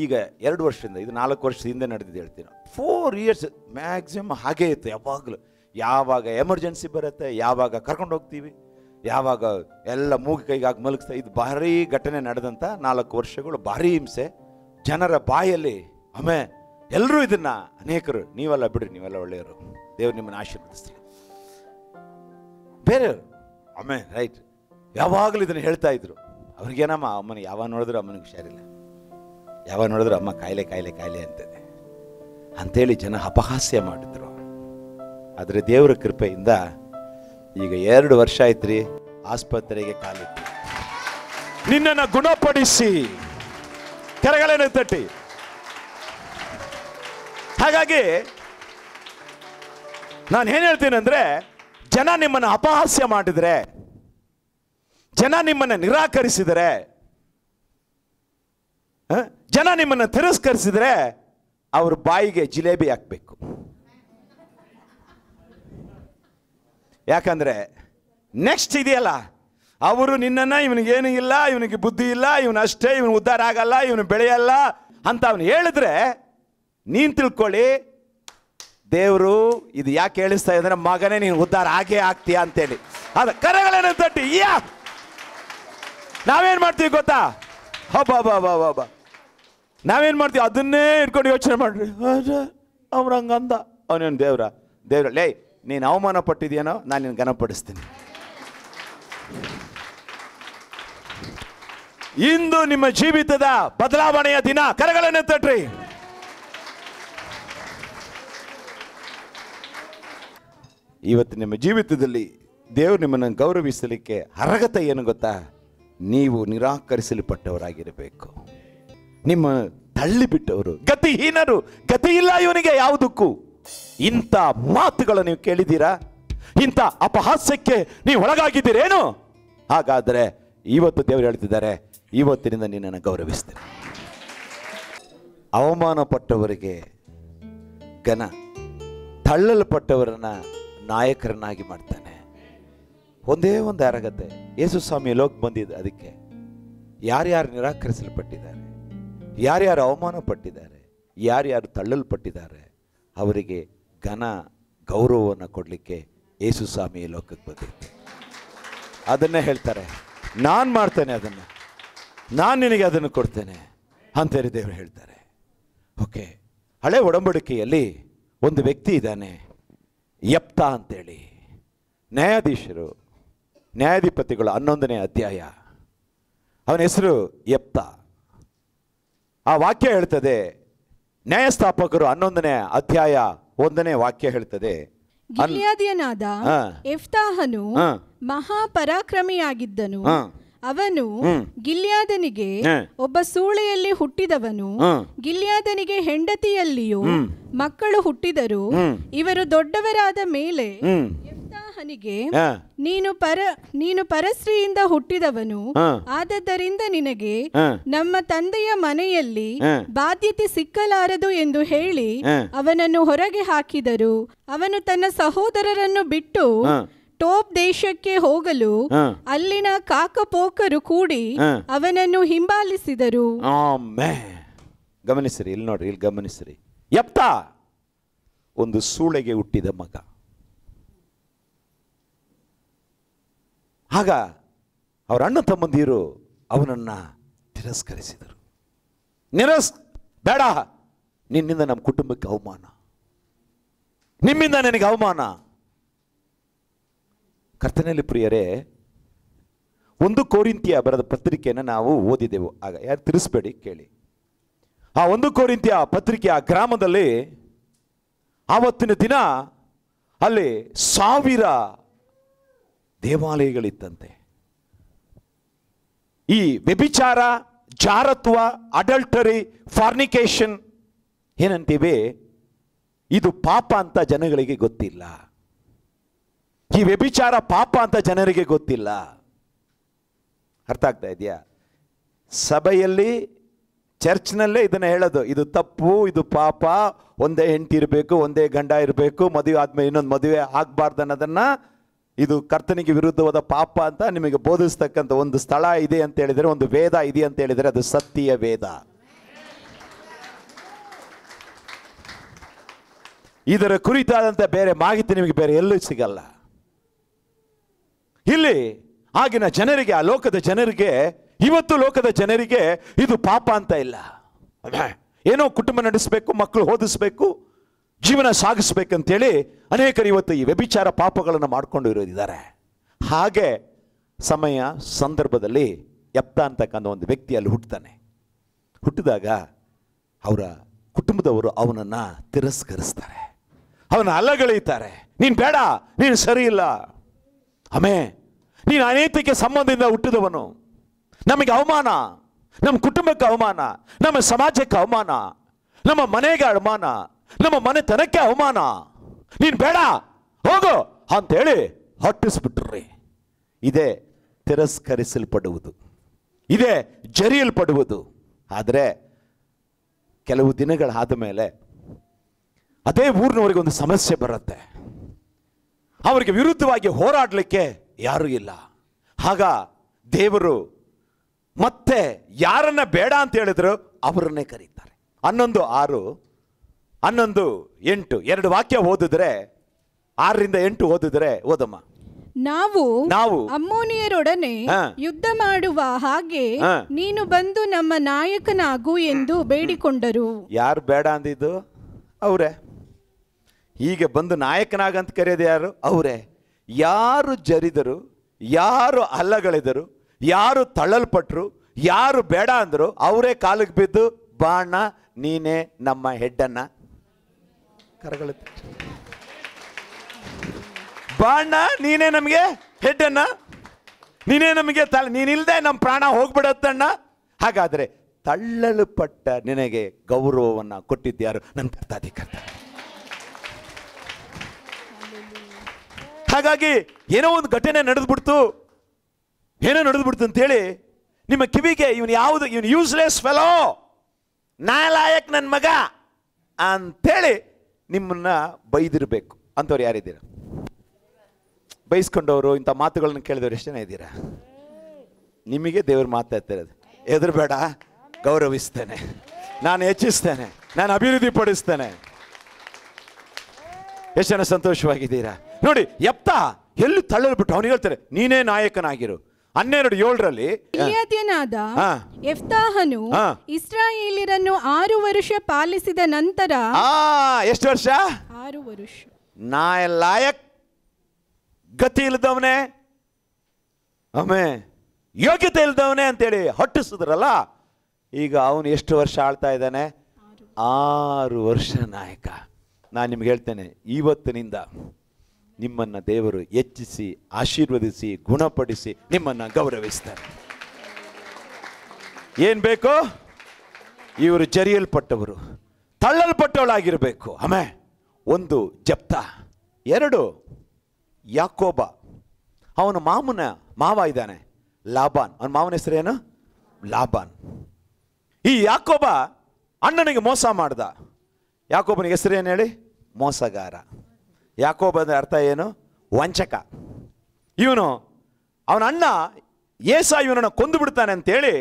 ಈಗ ಎರಡು ವರ್ಷದಿಂದ ಇದು ನಾಲ್ಕು ವರ್ಷದ ಹಿಂದೆ ನಡೆದಿದ್ದು ಹೇಳ್ತೀನಿ ಫೋರ್ ಇಯರ್ಸ್ ಮ್ಯಾಕ್ಸಿಮಮ್ ಹಾಗೇ ಇತ್ತು ಯಾವಾಗಲೂ ಯಾವಾಗ ಎಮರ್ಜೆನ್ಸಿ ಬರುತ್ತೆ ಯಾವಾಗ ಕರ್ಕೊಂಡು ಹೋಗ್ತೀವಿ ಯಾವಾಗ ಎಲ್ಲ ಮೂಗು ಕೈಗಾಗಿ ಮಲಗಿಸ್ತಾ ಇದು ಭಾರೀ ಘಟನೆ ನಡೆದಂಥ ನಾಲ್ಕು ವರ್ಷಗಳು ಭಾರಿ ಹಿಂಸೆ ಜನರ ಬಾಯಲ್ಲಿ ಆಮೆ ಎಲ್ಲರೂ ಇದನ್ನು ಅನೇಕರು ನೀವೆಲ್ಲ ಬಿಡ್ರಿ ನೀವೆಲ್ಲ ಒಳ್ಳೆಯವರು ದೇವ್ರು ನಿಮ್ಮನ್ನು ಆಶೀರ್ವದಿಸ್ತೀರಿ ಬೇರೆ ಆಮೆ ರೈಟ್ ಯಾವಾಗಲೂ ಇದನ್ನು ಹೇಳ್ತಾ ಇದ್ರು ಅವ್ರಿಗೇನಮ್ಮ ಅಮ್ಮನಿಗೆ ಯಾವಾಗ ನೋಡಿದ್ರು ಅಮ್ಮನಿಗೆ ಹುಷಾರಿಲ್ಲ ಯಾವಾಗ ನೋಡಿದ್ರು ಅಮ್ಮ ಕಾಯಿಲೆ ಕಾಯಿಲೆ ಕಾಯಿಲೆ ಅಂತದೆ ಅಂಥೇಳಿ ಜನ ಅಪಹಾಸ್ಯ ಮಾಡಿದ್ರು ಆದರೆ ದೇವರ ಕೃಪೆಯಿಂದ ಈಗ ಎರಡು ವರ್ಷ ಆಯ್ತ್ರಿ ಆಸ್ಪತ್ರೆಗೆ ಕಾಲಿಟ್ಟು ನಿನ್ನನ್ನು ಗುಣಪಡಿಸಿ ಕೆರೆಗಳೇನು ತಟ್ಟಿ ಹಾಗಾಗಿ ನಾನು ಏನು ಹೇಳ್ತೀನಿ ಅಂದರೆ ಜನ ನಿಮ್ಮನ್ನು ಅಪಹಾಸ್ಯ ಮಾಡಿದರೆ ಜನ ನಿಮ್ಮನ್ನು ನಿರಾಕರಿಸಿದರೆ ಜನ ನಿಮ್ಮನ್ನು ತಿರಸ್ಕರಿಸಿದ್ರೆ ಅವ್ರ ಬಾಯಿಗೆ ಜಿಲೇಬಿ ಹಾಕಬೇಕು ಯಾಕಂದ್ರೆ ನೆಕ್ಸ್ಟ್ ಇದೆಯಲ್ಲ ಅವರು ನಿನ್ನನ್ನು ಇವನಿಗೇನು ಇಲ್ಲ ಇವನಿಗೆ ಬುದ್ಧಿ ಇಲ್ಲ ಇವನು ಅಷ್ಟೇ ಇವನು ಉದ್ಧಾರ ಆಗಲ್ಲ ಇವನು ಬೆಳೆಯಲ್ಲ ಅಂತ ಅವನು ಹೇಳಿದ್ರೆ ನೀನು ತಿಳ್ಕೊಳ್ಳಿ ದೇವರು ಇದು ಯಾಕೆ ಹೇಳಿಸ್ತಾ ಇದ್ರೆ ಮಗನೇ ನೀನು ಉದ್ಧಾರ ಆಗೇ ಆಗ್ತೀಯ ಅಂತೇಳಿ ಅದ ಕರೆಗಳೇನ ತಟ್ಟಿ ಯಾ ನಾವೇನು ಮಾಡ್ತೀವಿ ಗೊತ್ತಾ ಹಬ್ಬ ಬಾ ಬಾ ನಾವೇನು ಮಾಡ್ತೀವಿ ಅದನ್ನೇ ಇಟ್ಕೊಂಡು ಯೋಚನೆ ಮಾಡ್ರಿ ಅವ್ರಂಗಂದ ಹಂಗಂದ ಅವನೇನು ದೇವ್ರ ದೇವ್ರ ಲೇ ನೀನು ಅವಮಾನ ಪಟ್ಟಿದ್ಯೇನೋ ನಾನು ನಿನ್ನ ಘನಪಡಿಸ್ತೀನಿ ಇಂದು ನಿಮ್ಮ ಜೀವಿತದ ಬದಲಾವಣೆಯ ದಿನ ಕರಗಳನ್ನು ತಟ್ರಿ ಇವತ್ತು ನಿಮ್ಮ ಜೀವಿತದಲ್ಲಿ ದೇವ್ರು ನಿಮ್ಮನ್ನು ಗೌರವಿಸಲಿಕ್ಕೆ ಅರ್ಹತೆ ಏನು ಗೊತ್ತಾ ನೀವು ನಿರಾಕರಿಸಲ್ಪಟ್ಟವರಾಗಿರಬೇಕು ನಿಮ್ಮ ಬಿಟ್ಟವರು ಗತಿಹೀನರು ಗತಿ ಇಲ್ಲ ಇವನಿಗೆ ಯಾವುದಕ್ಕೂ ಇಂಥ ಮಾತುಗಳನ್ನು ನೀವು ಕೇಳಿದ್ದೀರಾ ಇಂಥ ಅಪಹಾಸ್ಯಕ್ಕೆ ನೀವು ಒಳಗಾಗಿದ್ದೀರೇನು ಹಾಗಾದರೆ ಇವತ್ತು ದೇವರು ಹೇಳ್ತಿದ್ದಾರೆ ಇವತ್ತಿನಿಂದ ನಿನ್ನನ್ನು ಗೌರವಿಸ್ತೇನೆ ಅವಮಾನ ಪಟ್ಟವರಿಗೆ ಘನ ತಳ್ಳಲ್ಪಟ್ಟವರನ್ನ ನಾಯಕರನ್ನಾಗಿ ಮಾಡ್ತಾರೆ ಒಂದೇ ಒಂದು ಅರಗತೆ ಯೇಸು ಸ್ವಾಮಿ ಲೋಕ್ ಬಂದಿದೆ ಅದಕ್ಕೆ ಯಾರ್ಯಾರು ನಿರಾಕರಿಸಲ್ಪಟ್ಟಿದ್ದಾರೆ ಯಾರ್ಯಾರು ಅವಮಾನ ಪಟ್ಟಿದ್ದಾರೆ ಯಾರ್ಯಾರು ತಳ್ಳಲ್ಪಟ್ಟಿದ್ದಾರೆ ಅವರಿಗೆ ಘನ ಗೌರವವನ್ನು ಕೊಡಲಿಕ್ಕೆ ಯೇಸು ಸ್ವಾಮಿ ಲೋಕಕ್ಕೆ ಬಂದಿದ್ದೆ ಅದನ್ನೇ ಹೇಳ್ತಾರೆ ನಾನು ಮಾಡ್ತೇನೆ ಅದನ್ನು ನಾನು ನಿನಗೆ ಅದನ್ನು ಕೊಡ್ತೇನೆ ಅಂತೇಳಿ ದೇವರು ಹೇಳ್ತಾರೆ ಓಕೆ ಹಳೆ ಒಡಂಬಡಿಕೆಯಲ್ಲಿ ಒಂದು ವ್ಯಕ್ತಿ ಇದ್ದಾನೆ ಯಪ್ತ ಅಂತೇಳಿ ನ್ಯಾಯಾಧೀಶರು ನ್ಯಾಯಾಧಿಪತಿಗಳು ಹನ್ನೊಂದನೇ ಅಧ್ಯಾಯ ಅವನ ಹೆಸರು ಎಪ್ತ ಆ ವಾಕ್ಯ ಹೇಳ್ತದೆ ನ್ಯಾಯಸ್ಥಾಪಕರು ಹನ್ನೊಂದನೇ ಅಧ್ಯಾಯ ಒಂದನೇ ವಾಕ್ಯ ಹೇಳ್ತದೆ ಗಿಲ್ಯಾದಿಯನಾದ ಎಫ್ತಾಹನು ಮಹಾಪರಾಕ್ರಮಿಯಾಗಿದ್ದನು ಅವನು ಗಿಲ್ಯಾದನಿಗೆ ಒಬ್ಬ ಸೂಳೆಯಲ್ಲಿ ಹುಟ್ಟಿದವನು ಗಿಲ್ಯಾದನಿಗೆ ಹೆಂಡತಿಯಲ್ಲಿಯೂ ಮಕ್ಕಳು ಹುಟ್ಟಿದರು ಇವರು ದೊಡ್ಡವರಾದ ಮೇಲೆ ಅವನಿಗೆ ನೀನು ಪರ ನೀನು ಪರಸ್ತ್ರೀಯಿಂದ ಹುಟ್ಟಿದವನು ಆದದ್ದರಿಂದ ನಿನಗೆ ನಮ್ಮ ತಂದೆಯ ಮನೆಯಲ್ಲಿ ಬಾಧ್ಯತೆ ಸಿಕ್ಕಲಾರದು ಎಂದು ಹೇಳಿ ಅವನನ್ನು ಹೊರಗೆ ಹಾಕಿದರು ಅವನು ತನ್ನ ಸಹೋದರರನ್ನು ಬಿಟ್ಟು ಟೋಪ್ ದೇಶಕ್ಕೆ ಹೋಗಲು ಅಲ್ಲಿನ ಕಾಕಪೋಕರು ಕೂಡಿ ಅವನನ್ನು ಹಿಂಬಾಲಿಸಿದರು ಗಮನಿಸಿರಿ ಇಲ್ಲಿ ನೋಡ್ರಿ ಇಲ್ಲಿ ಗಮನಿಸಿರಿ ಎಪ್ತ ಒಂದು ಸೂಳೆಗೆ ಹುಟ್ಟಿದ ಮಗ ಆಗ ಅವರ ಅಣ್ಣ ತಮ್ಮಂದಿರು ಅವನನ್ನು ತಿರಸ್ಕರಿಸಿದರು ನಿರಸ್ ಬೇಡ ನಿನ್ನಿಂದ ನಮ್ಮ ಕುಟುಂಬಕ್ಕೆ ಅವಮಾನ ನಿಮ್ಮಿಂದ ನನಗೆ ಅವಮಾನ ಕರ್ತನಲ್ಲಿ ಪ್ರಿಯರೇ ಒಂದು ಕೋರಿಂತಿಯ ಬರೆದ ಪತ್ರಿಕೆಯನ್ನು ನಾವು ಓದಿದೆವು ಆಗ ಯಾರು ತಿಳಿಸ್ಬೇಡಿ ಕೇಳಿ ಆ ಒಂದು ಕೋರಿಂತಿಯ ಪತ್ರಿಕೆ ಆ ಗ್ರಾಮದಲ್ಲಿ ಆವತ್ತಿನ ದಿನ ಅಲ್ಲಿ ಸಾವಿರ ದೇವಾಲಯಗಳಿತ್ತಂತೆ ಈ ವ್ಯಭಿಚಾರ ಜಾರತ್ವ ಅಡಲ್ಟರಿ ಫಾರ್ನಿಕೇಶನ್ ಏನಂತೀವಿ ಇದು ಪಾಪ ಅಂತ ಜನಗಳಿಗೆ ಗೊತ್ತಿಲ್ಲ ಈ ವ್ಯಭಿಚಾರ ಪಾಪ ಅಂತ ಜನರಿಗೆ ಗೊತ್ತಿಲ್ಲ ಅರ್ಥ ಆಗ್ತಾ ಇದೆಯಾ ಸಭೆಯಲ್ಲಿ ಚರ್ಚ್ನಲ್ಲೇ ಇದನ್ನು ಹೇಳೋದು ಇದು ತಪ್ಪು ಇದು ಪಾಪ ಒಂದೇ ಹೆಂಡತಿ ಇರಬೇಕು ಒಂದೇ ಗಂಡ ಇರಬೇಕು ಮದುವೆ ಆದ್ಮೇಲೆ ಇನ್ನೊಂದು ಮದುವೆ ಆಗಬಾರ್ದು ಅನ್ನೋದನ್ನು ಇದು ಕರ್ತನಿಗೆ ವಿರುದ್ಧವಾದ ಪಾಪ ಅಂತ ನಿಮಗೆ ಬೋಧಿಸ್ತಕ್ಕಂಥ ಒಂದು ಸ್ಥಳ ಇದೆ ಅಂತ ಹೇಳಿದರೆ ಒಂದು ವೇದ ಇದೆ ಅಂತ ಹೇಳಿದರೆ ಅದು ಸತ್ಯ ವೇದ ಇದರ ಕುರಿತಾದಂಥ ಬೇರೆ ಮಾಹಿತಿ ನಿಮಗೆ ಬೇರೆ ಎಲ್ಲೂ ಸಿಗಲ್ಲ ಇಲ್ಲಿ ಆಗಿನ ಜನರಿಗೆ ಆ ಲೋಕದ ಜನರಿಗೆ ಇವತ್ತು ಲೋಕದ ಜನರಿಗೆ ಇದು ಪಾಪ ಅಂತ ಇಲ್ಲ ಏನೋ ಕುಟುಂಬ ನಡೆಸಬೇಕು ಮಕ್ಕಳು ಓದಿಸ್ಬೇಕು ಜೀವನ ಸಾಗಿಸ್ಬೇಕಂತೇಳಿ ಅನೇಕರು ಇವತ್ತು ಈ ವ್ಯಭಿಚಾರ ಪಾಪಗಳನ್ನು ಮಾಡಿಕೊಂಡು ಇರೋದಿದ್ದಾರೆ ಹಾಗೆ ಸಮಯ ಸಂದರ್ಭದಲ್ಲಿ ಎಪ್ತ ಅಂತಕ್ಕಂಥ ಒಂದು ವ್ಯಕ್ತಿ ಅಲ್ಲಿ ಹುಟ್ಟುತ್ತಾನೆ ಹುಟ್ಟಿದಾಗ ಅವರ ಕುಟುಂಬದವರು ಅವನನ್ನು ತಿರಸ್ಕರಿಸ್ತಾರೆ ಅವನ ಅಲ್ಲಗಳೆಯುತ್ತಾರೆ ನೀನು ಬೇಡ ನೀನು ಸರಿ ಇಲ್ಲ ಅಮೇ ನೀನು ಅನೇಕಕ್ಕೆ ಸಂಬಂಧದಿಂದ ಹುಟ್ಟಿದವನು ನಮಗೆ ಅವಮಾನ ನಮ್ಮ ಕುಟುಂಬಕ್ಕೆ ಅವಮಾನ ನಮ್ಮ ಸಮಾಜಕ್ಕೆ ಅವಮಾನ ನಮ್ಮ ಮನೆಗೆ ಅವಮಾನ ನಮ್ಮ ಮನೆತನಕ್ಕೆ ಅವಮಾನ ನೀನು ಬೇಡ ಹೋಗು ಅಂತೇಳಿ ಹಟ್ಟಿಸ್ಬಿಟ್ರಿ ಇದೇ ತಿರಸ್ಕರಿಸಲ್ಪಡುವುದು ಇದೇ ಜರಿಯಲ್ಪಡುವುದು ಆದರೆ ಕೆಲವು ದಿನಗಳಾದ ಮೇಲೆ ಅದೇ ಊರಿನವರಿಗೆ ಒಂದು ಸಮಸ್ಯೆ ಬರುತ್ತೆ ಅವರಿಗೆ ವಿರುದ್ಧವಾಗಿ ಹೋರಾಡಲಿಕ್ಕೆ ಯಾರೂ ಇಲ್ಲ ಆಗ ದೇವರು ಮತ್ತೆ ಯಾರನ್ನ ಬೇಡ ಅಂತ ಹೇಳಿದ್ರು ಅವರನ್ನೇ ಕರೀತಾರೆ ಹನ್ನೊಂದು ಆರು ಹನ್ನೊಂದು ಎಂಟು ಎರಡು ವಾಕ್ಯ ಓದಿದ್ರೆ ಆರರಿಂದ ಎಂಟು ಓದಿದ್ರೆ ಓದಮ್ಮ ನಾವು ನಾವು ಅಮ್ಮೋನಿಯರೊಡನೆ ಯುದ್ಧ ಮಾಡುವ ಹಾಗೆ ನೀನು ಬಂದು ನಮ್ಮ ನಾಯಕನಾಗು ಎಂದು ಬೇಡಿಕೊಂಡರು ಯಾರು ಬೇಡ ಅಂದಿದ್ದು ಅವರೇ ಹೀಗೆ ಬಂದು ನಾಯಕನಾಗಂತ ಕರೆಯೋದು ಯಾರು ಅವರೇ ಯಾರು ಜರಿದರು ಯಾರು ಹಲ್ಲಗಳಿದರು ಯಾರು ತಳ್ಳಲ್ಪಟ್ರು ಯಾರು ಬೇಡ ಅಂದರು ಅವರೇ ಕಾಲಿಗೆ ಬಿದ್ದು ಬಾಣ ನೀನೇ ನಮ್ಮ ಹೆಡ್ಡನ್ನು ಕರಗಳುತ್ತೆ ನೀನೇ ನಮಗೆ ಹೆಡ್ ಅಣ್ಣ ನೀನೇ ನಮಗೆ ತಲೆ ನೀನಿಲ್ದೆ ನಮ್ಮ ಪ್ರಾಣ ಹೋಗ್ಬಿಡತ್ತಣ್ಣ ಹಾಗಾದರೆ ತಳ್ಳಲು ಪಟ್ಟ ನಿನಗೆ ಗೌರವವನ್ನು ಕೊಟ್ಟಿದ್ದ್ಯಾರು ನನ್ನ ಕರ್ತಾಧಿಕರ್ತ ಹಾಗಾಗಿ ಏನೋ ಒಂದು ಘಟನೆ ನಡೆದ್ಬಿಡ್ತು ಏನೋ ನಡೆದ್ಬಿಡ್ತು ಅಂತೇಳಿ ನಿಮ್ಮ ಕಿವಿಗೆ ಇವನು ಯಾವುದು ಇವನು ಯೂಸ್ಲೆಸ್ ಫೆಲೋ ನಾಲಾಯಕ್ ನನ್ನ ಮಗ ಅಂತೇಳಿ ನಿಮ್ಮನ್ನ ಬೈದಿರಬೇಕು ಅಂತವ್ರು ಯಾರಿದ್ದೀರ ಬೈಸ್ಕೊಂಡವರು ಇಂಥ ಮಾತುಗಳನ್ನು ಕೇಳಿದವ್ರು ಎಷ್ಟು ಜನ ಇದ್ದೀರಾ ನಿಮಗೆ ದೇವ್ರ ಮಾತಾಡ್ತಿರೋದು ಬೇಡ ಗೌರವಿಸ್ತೇನೆ ನಾನು ಹೆಚ್ಚಿಸ್ತೇನೆ ನಾನು ಅಭಿವೃದ್ಧಿ ಪಡಿಸ್ತೇನೆ ಎಷ್ಟು ಜನ ಸಂತೋಷವಾಗಿದ್ದೀರಾ ನೋಡಿ ಎಪ್ತ ಎಲ್ಲಿ ತಳ್ಳಲ್ಬಿಟ್ಟು ಅವ್ನು ಹೇಳ್ತಾರೆ ನೀನೇ ನಾಯಕನಾಗಿರು ಹನ್ನೆರಡು ಏಳರಲ್ಲಿ ಗಿಲ್ಯಾದ್ಯನಾದ ಎಫ್ತಾಹನು ಇಸ್ರಾಯೇಲಿರನ್ನು ಆರು ವರ್ಷ ಪಾಲಿಸಿದ ನಂತರ ಎಷ್ಟು ವರ್ಷ ಆರು ವರ್ಷ ನಾ ಲಾಯಕ್ ಗತಿ ಇಲ್ಲದವನೇ ಆಮೇ ಯೋಗ್ಯತೆ ಇಲ್ದವನೇ ಅಂತೇಳಿ ಹೊಟ್ಟಿಸಿದ್ರಲ್ಲ ಈಗ ಅವನು ಎಷ್ಟು ವರ್ಷ ಆಳ್ತಾ ಇದ್ದಾನೆ ಆರು ವರ್ಷ ನಾಯಕ ನಾನು ನಿಮ್ಗೆ ಹೇಳ್ತೇನೆ ಇವತ್ತಿನಿಂದ ನಿಮ್ಮನ್ನು ದೇವರು ಹೆಚ್ಚಿಸಿ ಆಶೀರ್ವದಿಸಿ ಗುಣಪಡಿಸಿ ನಿಮ್ಮನ್ನು ಗೌರವಿಸ್ತಾರೆ ಏನು ಬೇಕೋ ಇವರು ಜರಿಯಲ್ಪಟ್ಟವರು ತಳ್ಳಲ್ಪಟ್ಟವಳಾಗಿರಬೇಕು ಆಮೆ ಒಂದು ಜಪ್ತ ಎರಡು ಯಾಕೋಬ ಅವನು ಮಾಮನ ಮಾವ ಇದ್ದಾನೆ ಲಾಬಾನ್ ಅವನ ಮಾವನ ಹೆಸರೇನು ಲಾಬಾನ್ ಈ ಯಾಕೋಬ ಅಣ್ಣನಿಗೆ ಮೋಸ ಮಾಡ್ದ ಯಾಕೋಬನಿಗೆ ಏನು ಹೇಳಿ ಮೋಸಗಾರ ಯಾಕೋ ಅಂದರೆ ಅರ್ಥ ಏನು ವಂಚಕ ಇವನು ಅವನ ಅಣ್ಣ ಏಸ ಇವನನ್ನು ಕೊಂದು ಬಿಡ್ತಾನೆ ಅಂತೇಳಿ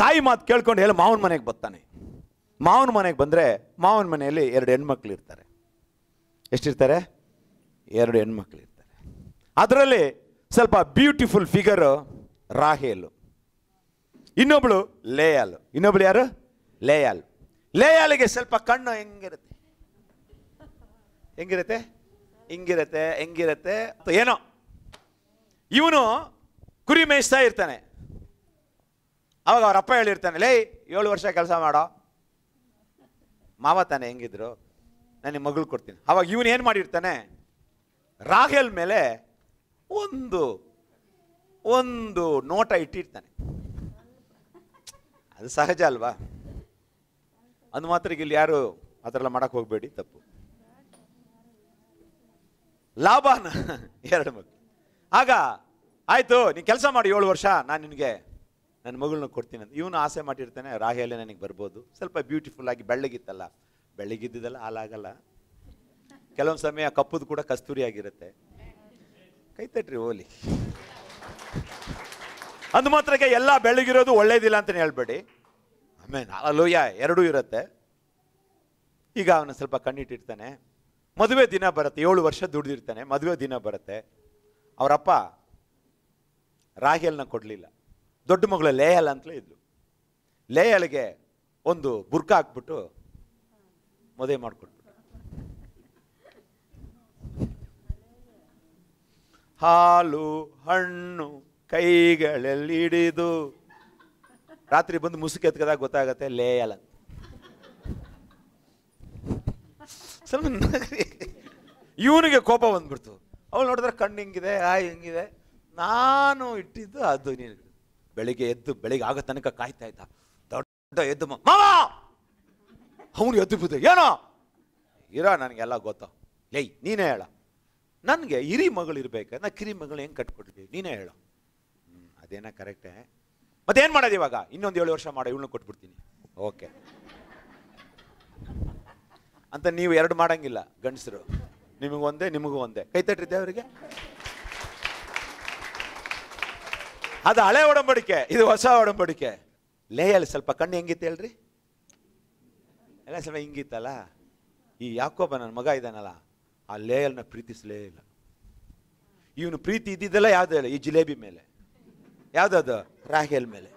ತಾಯಿ ಮಾತು ಕೇಳ್ಕೊಂಡು ಹೇಳಿ ಮಾವನ ಮನೆಗೆ ಬರ್ತಾನೆ ಮಾವನ ಮನೆಗೆ ಬಂದರೆ ಮಾವನ ಮನೆಯಲ್ಲಿ ಎರಡು ಹೆಣ್ಮಕ್ಳು ಇರ್ತಾರೆ ಎಷ್ಟಿರ್ತಾರೆ ಎರಡು ಹೆಣ್ಮಕ್ಳು ಇರ್ತಾರೆ ಅದರಲ್ಲಿ ಸ್ವಲ್ಪ ಬ್ಯೂಟಿಫುಲ್ ಫಿಗರು ರಾಹೇಲು ಇನ್ನೊಬ್ಳು ಲೇಯಾಲು ಇನ್ನೊಬ್ಳು ಯಾರು ಲೇಯಾಲ್ ಲೇಯಾಲಿಗೆ ಸ್ವಲ್ಪ ಕಣ್ಣು ಹೆಂಗಿರುತ್ತೆ ಹೆಂಗಿರುತ್ತೆ ಹೆಂಗಿರತ್ತೆ ಹೆಂಗಿರತ್ತೆ ಏನೋ ಇವನು ಕುರಿ ಮೇಯಿಸ್ತಾ ಇರ್ತಾನೆ ಅವಾಗ ಅವ್ರ ಅಪ್ಪ ಹೇಳಿರ್ತಾನೆ ಲೇ ಏಳು ವರ್ಷ ಕೆಲಸ ಮಾಡೋ ಮಾವ ತಾನೆ ಹೆಂಗಿದ್ರು ನಾನು ಮಗಳು ಕೊಡ್ತೀನಿ ಅವಾಗ ಇವನು ಏನು ಮಾಡಿರ್ತಾನೆ ರಾಹೆಲ್ ಮೇಲೆ ಒಂದು ಒಂದು ನೋಟ ಇಟ್ಟಿರ್ತಾನೆ ಅದು ಸಹಜ ಅಲ್ವಾ ಅದು ಮಾತ್ರ ಇಲ್ಲಿ ಯಾರು ಆ ಥರ ಎಲ್ಲ ಹೋಗಬೇಡಿ ತಪ್ಪು ಲಾಭಾನ [LAUGHS] ಎರಡು ಮಗು ಆಗ ಆಯಿತು ನೀನು ಕೆಲಸ ಮಾಡಿ ಏಳು ವರ್ಷ ನಾನು ನಿನಗೆ ನನ್ನ ಮಗಳನ್ನ ಕೊಡ್ತೀನಿ ಅಂತ ಇವನು ಆಸೆ ಮಾಡಿರ್ತಾನೆ ರಾಹಿಯಲ್ಲೇ ನನಗೆ ಬರ್ಬೋದು ಸ್ವಲ್ಪ ಬ್ಯೂಟಿಫುಲ್ ಆಗಿ ಬೆಳ್ಳಗಿತ್ತಲ್ಲ ಬೆಳ್ಳಗಿದ್ದಿದ್ದಲ್ಲ ಹಾಲಾಗಲ್ಲ ಕೆಲವೊಂದು ಸಮಯ ಕಪ್ಪುದು ಕೂಡ ಕಸ್ತೂರಿ ಆಗಿರುತ್ತೆ ಕೈ ತಟ್ರಿ ಓಲಿ ಅಂದು ಮಾತ್ರಕ್ಕೆ ಎಲ್ಲ ಬೆಳಗಿರೋದು ಒಳ್ಳೇದಿಲ್ಲ ಅಂತಲೇ ಹೇಳ್ಬೇಡಿ ಆಮೇಲೆ ಅಲೋಯ ಎರಡೂ ಇರುತ್ತೆ ಈಗ ಅವನು ಸ್ವಲ್ಪ ಕಣ್ಣಿಟ್ಟಿರ್ತಾನೆ ಮದುವೆ ದಿನ ಬರುತ್ತೆ ಏಳು ವರ್ಷ ದುಡ್ದಿರ್ತಾನೆ ಮದುವೆ ದಿನ ಬರುತ್ತೆ ಅವರಪ್ಪ ರಾಹೇಲ್ನ ಕೊಡಲಿಲ್ಲ ದೊಡ್ಡ ಮಗಳು ಲೇಹಲ್ ಅಂತಲೇ ಇದ್ಲು ಲೇಹಲ್ಗೆ ಒಂದು ಬುರ್ಕ ಹಾಕ್ಬಿಟ್ಟು ಮದುವೆ ಮಾಡಿಕೊಟ್ಬಿಟ್ಟು ಹಾಲು ಹಣ್ಣು ಹಿಡಿದು ರಾತ್ರಿ ಬಂದು ಮುಸುಕೆತ್ಕದಾಗ ಗೊತ್ತಾಗತ್ತೆ ಲೇಯಲ್ ಅಂತ ಸ್ವಲ್ಪ ಇವನಿಗೆ ಕೋಪ ಬಂದ್ಬಿಡ್ತು ಅವಳು ನೋಡಿದ್ರೆ ಕಣ್ಣು ಹಿಂಗಿದೆ ಆ ಹಿಂಗಿದೆ ನಾನು ಇಟ್ಟಿದ್ದು ಅದು ನೀನು ಬೆಳಿಗ್ಗೆ ಎದ್ದು ಬೆಳಿಗ್ಗೆ ಆಗೋ ತನಕ ಕಾಯ್ತಾ ಇದ್ದ ದೊಡ್ಡ ಎದ್ದು ಮಾವಾ ಅವನು ಎದ್ದು ಬಿದ್ದು ಏನೋ ಇರೋ ನನಗೆಲ್ಲ ಗೊತ್ತು ಏಯ್ ನೀನೇ ಹೇಳ ನನಗೆ ಹಿರಿ ಮಗಳು ಇರ್ಬೇಕು ನಾ ಕಿರಿ ಮಗಳು ಹೆಂಗೆ ಕಟ್ಕೊಡ್ಲಿ ನೀನೇ ಹೇಳು ಹ್ಞೂ ಅದೇನ ಕರೆಕ್ಟೇ ಮತ್ತೇನು ಮಾಡೋದು ಇವಾಗ ಇನ್ನೊಂದು ಏಳು ವರ್ಷ ಮಾಡೋ ಇವಳನ್ನ ಕೊಟ್ಬಿಡ್ತೀನಿ ಓಕೆ ಅಂತ ನೀವು ಎರಡು ಮಾಡಂಗಿಲ್ಲ ಗಂಡಸರು ನಿಮಗೂ ಒಂದೇ ನಿಮಗೂ ಒಂದೇ ಕೈ ತಟ್ಟಿದ್ದೆ ಅವರಿಗೆ ಅದು ಹಳೆ ಒಡಂಬಡಿಕೆ ಇದು ಹೊಸ ಒಡಂಬಡಿಕೆ ಲೇಯಲ್ಲಿ ಸ್ವಲ್ಪ ಕಣ್ಣು ಹೆಂಗಿತ್ತು ಹೇಳ್ರಿ ಎಲ್ಲ ಸ್ವಲ್ಪ ಹಿಂಗಿತ್ತಲ್ಲ ಈ ಯಾಕೋಬ ನನ್ನ ಮಗ ಇದ್ದಾನಲ್ಲ ಆ ಲೇಯಲ್ನ ಪ್ರೀತಿಸಲೇ ಇಲ್ಲ ಇವನು ಪ್ರೀತಿ ಇದ್ದಿದ್ದೆಲ್ಲ ಯಾವುದೇ ಹೇಳಿ ಈ ಜಿಲೇಬಿ ಮೇಲೆ ಯಾವುದದು ರಾಹೇಲ್ ಮೇಲೆ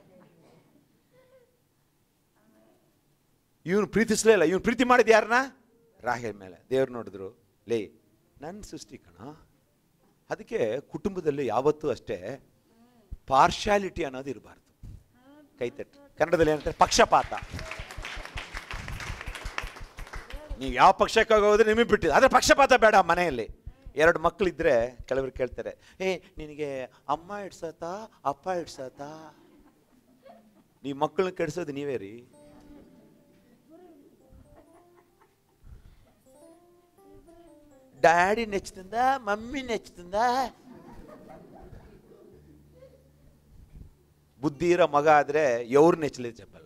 ಇವನು ಪ್ರೀತಿಸಲೇ ಇಲ್ಲ ಇವನು ಪ್ರೀತಿ ಮಾಡಿದ ಯಾರನ್ನ ರಾಹೆ ಮೇಲೆ ದೇವ್ರು ನೋಡಿದ್ರು ಲೇ ನನ್ನ ಸೃಷ್ಟಿ ಕಣ ಅದಕ್ಕೆ ಕುಟುಂಬದಲ್ಲಿ ಯಾವತ್ತೂ ಅಷ್ಟೇ ಪಾರ್ಶಾಲಿಟಿ ಅನ್ನೋದು ಇರಬಾರ್ದು ಕೈತಟ್ಟು ಕನ್ನಡದಲ್ಲಿ ಏನಂತಾರೆ ಪಕ್ಷಪಾತ ನೀವು ಯಾವ ಪಕ್ಷಕ್ಕೆ ಹೋಗೋದ್ರೆ ನಿಮಗೆ ಬಿಟ್ಟಿದೆ ಆದರೆ ಪಕ್ಷಪಾತ ಬೇಡ ಮನೆಯಲ್ಲಿ ಎರಡು ಮಕ್ಕಳಿದ್ರೆ ಕೆಲವರು ಕೇಳ್ತಾರೆ ಏ ನಿನಗೆ ಅಮ್ಮ ಇಡ್ಸತ್ತಾ ಅಪ್ಪ ಇಡ್ಸತ್ತಾ ನೀವು ಮಕ್ಕಳನ್ನ ಕೆಡಿಸೋದು ನೀವೇ ರೀ ಡ್ಯಾಡಿ ನೆಚ್ಚಿಂದ ಮಮ್ಮಿ ನೆಚ್ಚಿಂದ ಬುದ್ಧಿ ಇರೋ ಮಗ ಆದರೆ ಎವ್ರು ನೆಚ್ಚಲಿ ಚಪ್ಪಲ್ಲ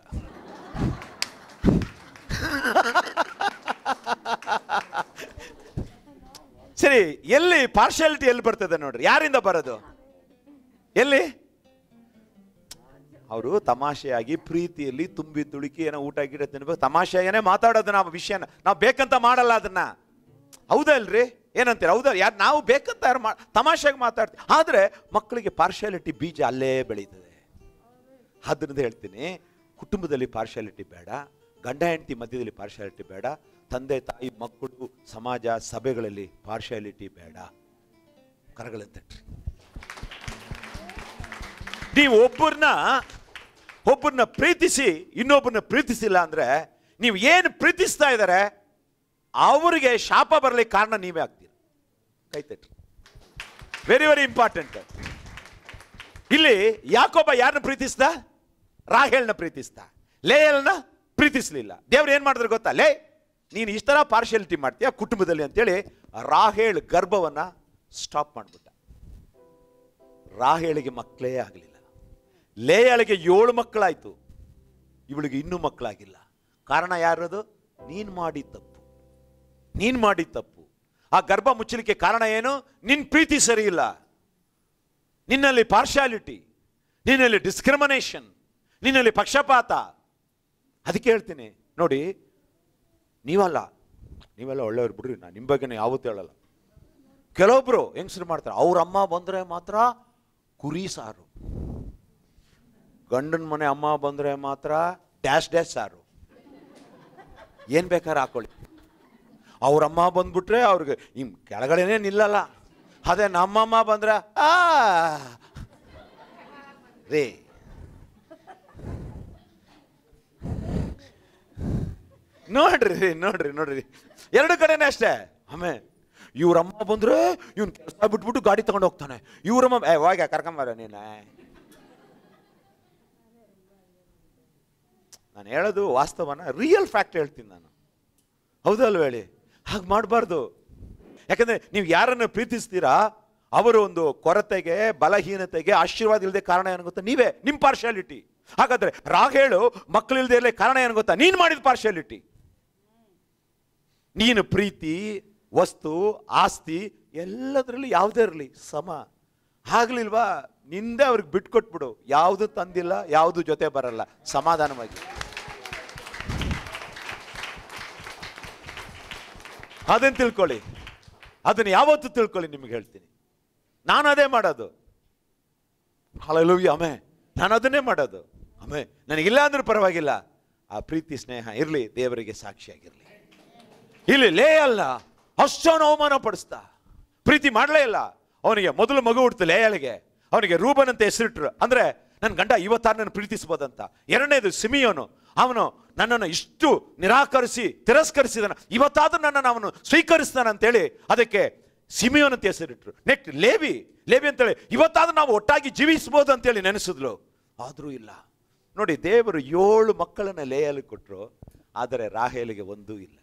ಸರಿ ಎಲ್ಲಿ ಪಾರ್ಶಾಲಿಟಿ ಎಲ್ಲಿ ಬರ್ತದೆ ನೋಡ್ರಿ ಯಾರಿಂದ ಬರೋದು ಎಲ್ಲಿ ಅವರು ತಮಾಷೆಯಾಗಿ ಪ್ರೀತಿಯಲ್ಲಿ ತುಂಬಿ ತುಳುಕಿ ಏನೋ ಊಟ ಗಿಡ ತಿನ್ಬೇಕು ತಮಾಷೆಯೇ ಮಾತಾಡೋದು ನಾವು ವಿಷಯನ ನಾವು ಬೇಕಂತ ಮಾಡಲ್ಲ ಅದನ್ನ ಹೌದಲ್ರಿ ಏನಂತೀರ ಹೌದಾ ಯಾರು ನಾವು ಬೇಕಂತ ಯಾರು ಮಾ ತಮಾಷೆಗೆ ಮಾತಾಡ್ತೀವಿ ಆದರೆ ಮಕ್ಕಳಿಗೆ ಪಾರ್ಶಾಲಿಟಿ ಬೀಜ ಅಲ್ಲೇ ಬೆಳೀತದೆ ಆದ್ದರಿಂದ ಹೇಳ್ತೀನಿ ಕುಟುಂಬದಲ್ಲಿ ಪಾರ್ಶಾಲಿಟಿ ಬೇಡ ಗಂಡ ಹೆಂಡತಿ ಮಧ್ಯದಲ್ಲಿ ಪಾರ್ಶಾಲಿಟಿ ಬೇಡ ತಂದೆ ತಾಯಿ ಮಕ್ಕಳು ಸಮಾಜ ಸಭೆಗಳಲ್ಲಿ ಪಾರ್ಶಾಲಿಟಿ ಬೇಡ ಕರಗಳಂತಟ್ರಿ ನೀವು ಒಬ್ಬರನ್ನ ಒಬ್ಬರನ್ನ ಪ್ರೀತಿಸಿ ಇನ್ನೊಬ್ಬರನ್ನ ಪ್ರೀತಿಸಿಲ್ಲ ಅಂದರೆ ನೀವು ಏನು ಪ್ರೀತಿಸ್ತಾ ಇದ್ದಾರೆ ಅವರಿಗೆ ಶಾಪ ಬರಲಿಕ್ಕೆ ಕಾರಣ ನೀವೇ ಆಗ್ತೀರಿ ಕೈ ವೆರಿ ವೆರಿ ಇಂಪಾರ್ಟೆಂಟ್ ಇಲ್ಲಿ ಯಾಕೊಬ್ಬ ಯಾರನ್ನ ಪ್ರೀತಿಸ್ದ ರಾಹೇಲ್ನ ಪ್ರೀತಿಸ್ದ ಲೇಯಲ್ನ ಪ್ರೀತಿಸ್ಲಿಲ್ಲ ದೇವ್ರು ಏನು ಮಾಡಿದ್ರೆ ಗೊತ್ತಾ ಲೇ ನೀನು ಇಷ್ಟರ ಪಾರ್ಶಿಯಾಲಿಟಿ ಮಾಡ್ತೀಯ ಕುಟುಂಬದಲ್ಲಿ ಅಂತೇಳಿ ರಾಹೇಳ್ ಗರ್ಭವನ್ನು ಸ್ಟಾಪ್ ಮಾಡಿಬಿಟ್ಟ ರಾಹೇಳಿಗೆ ಮಕ್ಕಳೇ ಆಗಲಿಲ್ಲ ಲೇಯಳಿಗೆ ಏಳು ಮಕ್ಕಳಾಯಿತು ಇವಳಿಗೆ ಇನ್ನೂ ಮಕ್ಕಳಾಗಿಲ್ಲ ಕಾರಣ ಯಾರದು ನೀನು ಮಾಡಿ ನೀನು ಮಾಡಿದ ತಪ್ಪು ಆ ಗರ್ಭ ಮುಚ್ಚಲಿಕ್ಕೆ ಕಾರಣ ಏನು ನಿನ್ನ ಪ್ರೀತಿ ಸರಿಯಿಲ್ಲ ನಿನ್ನಲ್ಲಿ ಪಾರ್ಶಾಲಿಟಿ ನಿನ್ನಲ್ಲಿ ಡಿಸ್ಕ್ರಿಮಿನೇಷನ್ ನಿನ್ನಲ್ಲಿ ಪಕ್ಷಪಾತ ಅದಕ್ಕೆ ಹೇಳ್ತೀನಿ ನೋಡಿ ನೀವಲ್ಲ ನೀವೆಲ್ಲ ಒಳ್ಳೆಯವ್ರು ಬಿಡ್ರಿ ನಾನು ನಿಮ್ಮ ಬಗ್ಗೆ ಯಾವತ್ತೂ ಹೇಳಲ್ಲ ಕೆಲವೊಬ್ಬರು ಹೆಂಗಸರು ಮಾಡ್ತಾರೆ ಅವ್ರ ಅಮ್ಮ ಬಂದರೆ ಮಾತ್ರ ಕುರಿ ಸಾರು ಗಂಡನ ಮನೆ ಅಮ್ಮ ಬಂದರೆ ಮಾತ್ರ ಡ್ಯಾಶ್ ಡ್ಯಾಶ್ ಸಾರು ಏನು ಬೇಕಾದ್ರೆ ಹಾಕೊಳ್ಳಿ ಅವ್ರಮ್ಮ ಬಂದ್ಬಿಟ್ರೆ ಅವ್ರಿಗೆ ನಿಮ್ಮ ಕೆಳಗಡೆನೇ ನಿಲ್ಲಲ್ಲ ಅದೇ ನಮ್ಮಮ್ಮ ಬಂದ್ರೆ ಆ ರೇ ನೋಡ್ರಿ ನೋಡ್ರಿ ನೋಡ್ರಿ ಎರಡು ಕಡೆನೇ ಅಷ್ಟೇ ಆಮೇ ಇವ್ರಮ್ಮ ಬಂದ್ರೆ ಇವ್ನ ಕೆಲಸ ಬಿಟ್ಬಿಟ್ಟು ಗಾಡಿ ತಗೊಂಡು ಹೋಗ್ತಾನೆ ಇವ್ರಮ್ಮ ಏ ಹೋಗ್ಯ ಕರ್ಕೊಂಬಾರ ನೀನ ನಾನು ಹೇಳೋದು ವಾಸ್ತವನ ರಿಯಲ್ ಫ್ಯಾಕ್ಟ್ ಹೇಳ್ತೀನಿ ನಾನು ಹೌದಲ್ವ ಹೇಳಿ ಹಾಗೆ ಮಾಡಬಾರ್ದು ಯಾಕಂದರೆ ನೀವು ಯಾರನ್ನು ಪ್ರೀತಿಸ್ತೀರಾ ಅವರು ಒಂದು ಕೊರತೆಗೆ ಬಲಹೀನತೆಗೆ ಆಶೀರ್ವಾದ ಇಲ್ಲದೆ ಕಾರಣ ಏನು ಗೊತ್ತಾ ನೀವೇ ನಿಮ್ಮ ಪಾರ್ಶಾಲಿಟಿ ಹಾಗಾದರೆ ರಾಗ ಹೇಳು ಮಕ್ಕಳು ಇರಲಿ ಕಾರಣ ಏನು ಗೊತ್ತಾ ನೀನು ಮಾಡಿದ ಪಾರ್ಶಾಲಿಟಿ ನೀನು ಪ್ರೀತಿ ವಸ್ತು ಆಸ್ತಿ ಎಲ್ಲದರಲ್ಲಿ ಯಾವುದೇ ಇರಲಿ ಸಮ ಆಗ್ಲಿಲ್ವಾ ನಿಂದೆ ಅವ್ರಿಗೆ ಬಿಟ್ಕೊಟ್ಬಿಡು ಯಾವುದು ತಂದಿಲ್ಲ ಯಾವುದು ಜೊತೆ ಬರಲ್ಲ ಸಮಾಧಾನವಾಗಿ ಅದನ್ನು ತಿಳ್ಕೊಳ್ಳಿ ಅದನ್ನು ಯಾವತ್ತು ತಿಳ್ಕೊಳ್ಳಿ ನಿಮ್ಗೆ ಹೇಳ್ತೀನಿ ನಾನು ಅದೇ ಮಾಡೋದು ಹಾಳಲುವಿ ಅಮೆ ನಾನು ಅದನ್ನೇ ಮಾಡೋದು ಅಮೆ ನನಗಿಲ್ಲ ಅಂದ್ರೂ ಪರವಾಗಿಲ್ಲ ಆ ಪ್ರೀತಿ ಸ್ನೇಹ ಇರಲಿ ದೇವರಿಗೆ ಸಾಕ್ಷಿಯಾಗಿರಲಿ ಇಲ್ಲಿ ಲೇ ಅಲ್ಲ ಅಷ್ಟೊಂದು ಅವಮಾನ ಪಡಿಸ್ತಾ ಪ್ರೀತಿ ಮಾಡಲೇ ಇಲ್ಲ ಅವನಿಗೆ ಮೊದಲು ಮಗು ಹುಡ್ತು ಲೇಯಳಿಗೆ ಅವನಿಗೆ ರೂಬನ್ ಅಂತ ಹೆಸರಿಟ್ರು ಅಂದರೆ ನನ್ನ ಗಂಡ ಇವತ್ತಾರು ನನ್ನ ಪ್ರೀತಿಸ್ಬೋದಂತ ಎರಡನೇದು ಸಿಮಿಯೋನು ಅವನು ನನ್ನನ್ನು ಇಷ್ಟು ನಿರಾಕರಿಸಿ ತಿರಸ್ಕರಿಸಿದನು ಇವತ್ತಾದರೂ ನನ್ನನ್ನು ಅವನು ಸ್ವೀಕರಿಸ್ತಾನಂತೇಳಿ ಅಂತೇಳಿ ಅದಕ್ಕೆ ಅಂತ ಹೆಸರಿಟ್ರು ನೆಕ್ಸ್ಟ್ ಲೇಬಿ ಲೇಬಿ ಅಂತೇಳಿ ಇವತ್ತಾದರೂ ನಾವು ಒಟ್ಟಾಗಿ ಜೀವಿಸ್ಬೋದು ಅಂತೇಳಿ ನೆನೆಸಿದ್ಲು ಆದರೂ ಇಲ್ಲ ನೋಡಿ ದೇವರು ಏಳು ಮಕ್ಕಳನ್ನು ಲೇಯಲ್ಲಿ ಕೊಟ್ಟರು ಆದರೆ ರಾಹೇಲಿಗೆ ಒಂದೂ ಇಲ್ಲ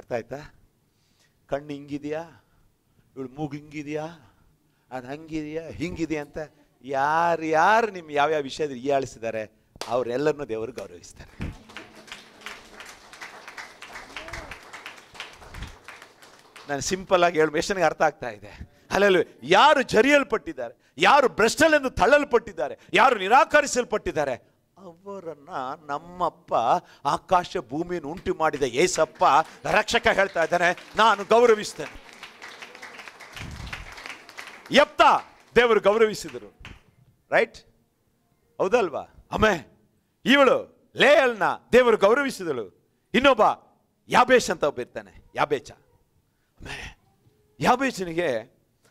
ಅರ್ಥ ಆಯ್ತಾ ಕಣ್ಣು ಹಿಂಗಿದೆಯಾ ಇವಳು ಮೂಗು ಹಿಂಗಿದೆಯಾ ಅದು ಹಂಗಿದೆಯಾ ಹಿಂಗಿದೆಯಾ ಅಂತ ಯಾರು ಯಾರು ನಿಮ್ಗೆ ಯಾವ್ಯಾವ ವಿಷಯದಲ್ಲಿ ಆಳಿಸಿದ್ದಾರೆ ಅವರೆಲ್ಲರನ್ನೂ ದೇವರು ಗೌರವಿಸ್ತಾರೆ ನಾನು ಸಿಂಪಲ್ ಆಗಿ ಹೇಳಿ ಎಷ್ಟು ಅರ್ಥ ಆಗ್ತಾ ಇದೆ ಅಲ್ಲಲ್ಲಿ ಯಾರು ಜರಿಯಲ್ಪಟ್ಟಿದ್ದಾರೆ ಯಾರು ಭ್ರಷ್ಟಲೆಂದು ತಳ್ಳಲ್ಪಟ್ಟಿದ್ದಾರೆ ಯಾರು ನಿರಾಕರಿಸಲ್ಪಟ್ಟಿದ್ದಾರೆ ಅವರನ್ನ ನಮ್ಮಪ್ಪ ಆಕಾಶ ಭೂಮಿಯನ್ನು ಉಂಟು ಮಾಡಿದ ಏಸಪ್ಪ ರಕ್ಷಕ ಹೇಳ್ತಾ ಇದ್ದಾನೆ ನಾನು ಗೌರವಿಸ್ತೇನೆ ಎಪ್ತ ದೇವರು ಗೌರವಿಸಿದರು ರೈಟ್ ಹೌದಲ್ವಾ ಅಮೆ ಇವಳು ಲೇಯಲ್ನ ದೇವರು ಗೌರವಿಸಿದಳು ಇನ್ನೊಬ್ಬ ಯಾಬೇಶ್ ಅಂತ ಒಬ್ಬ ಇರ್ತಾನೆ ಯಾಬೇಚ ಅಮೆ ಯಾಬೇಶನಿಗೆ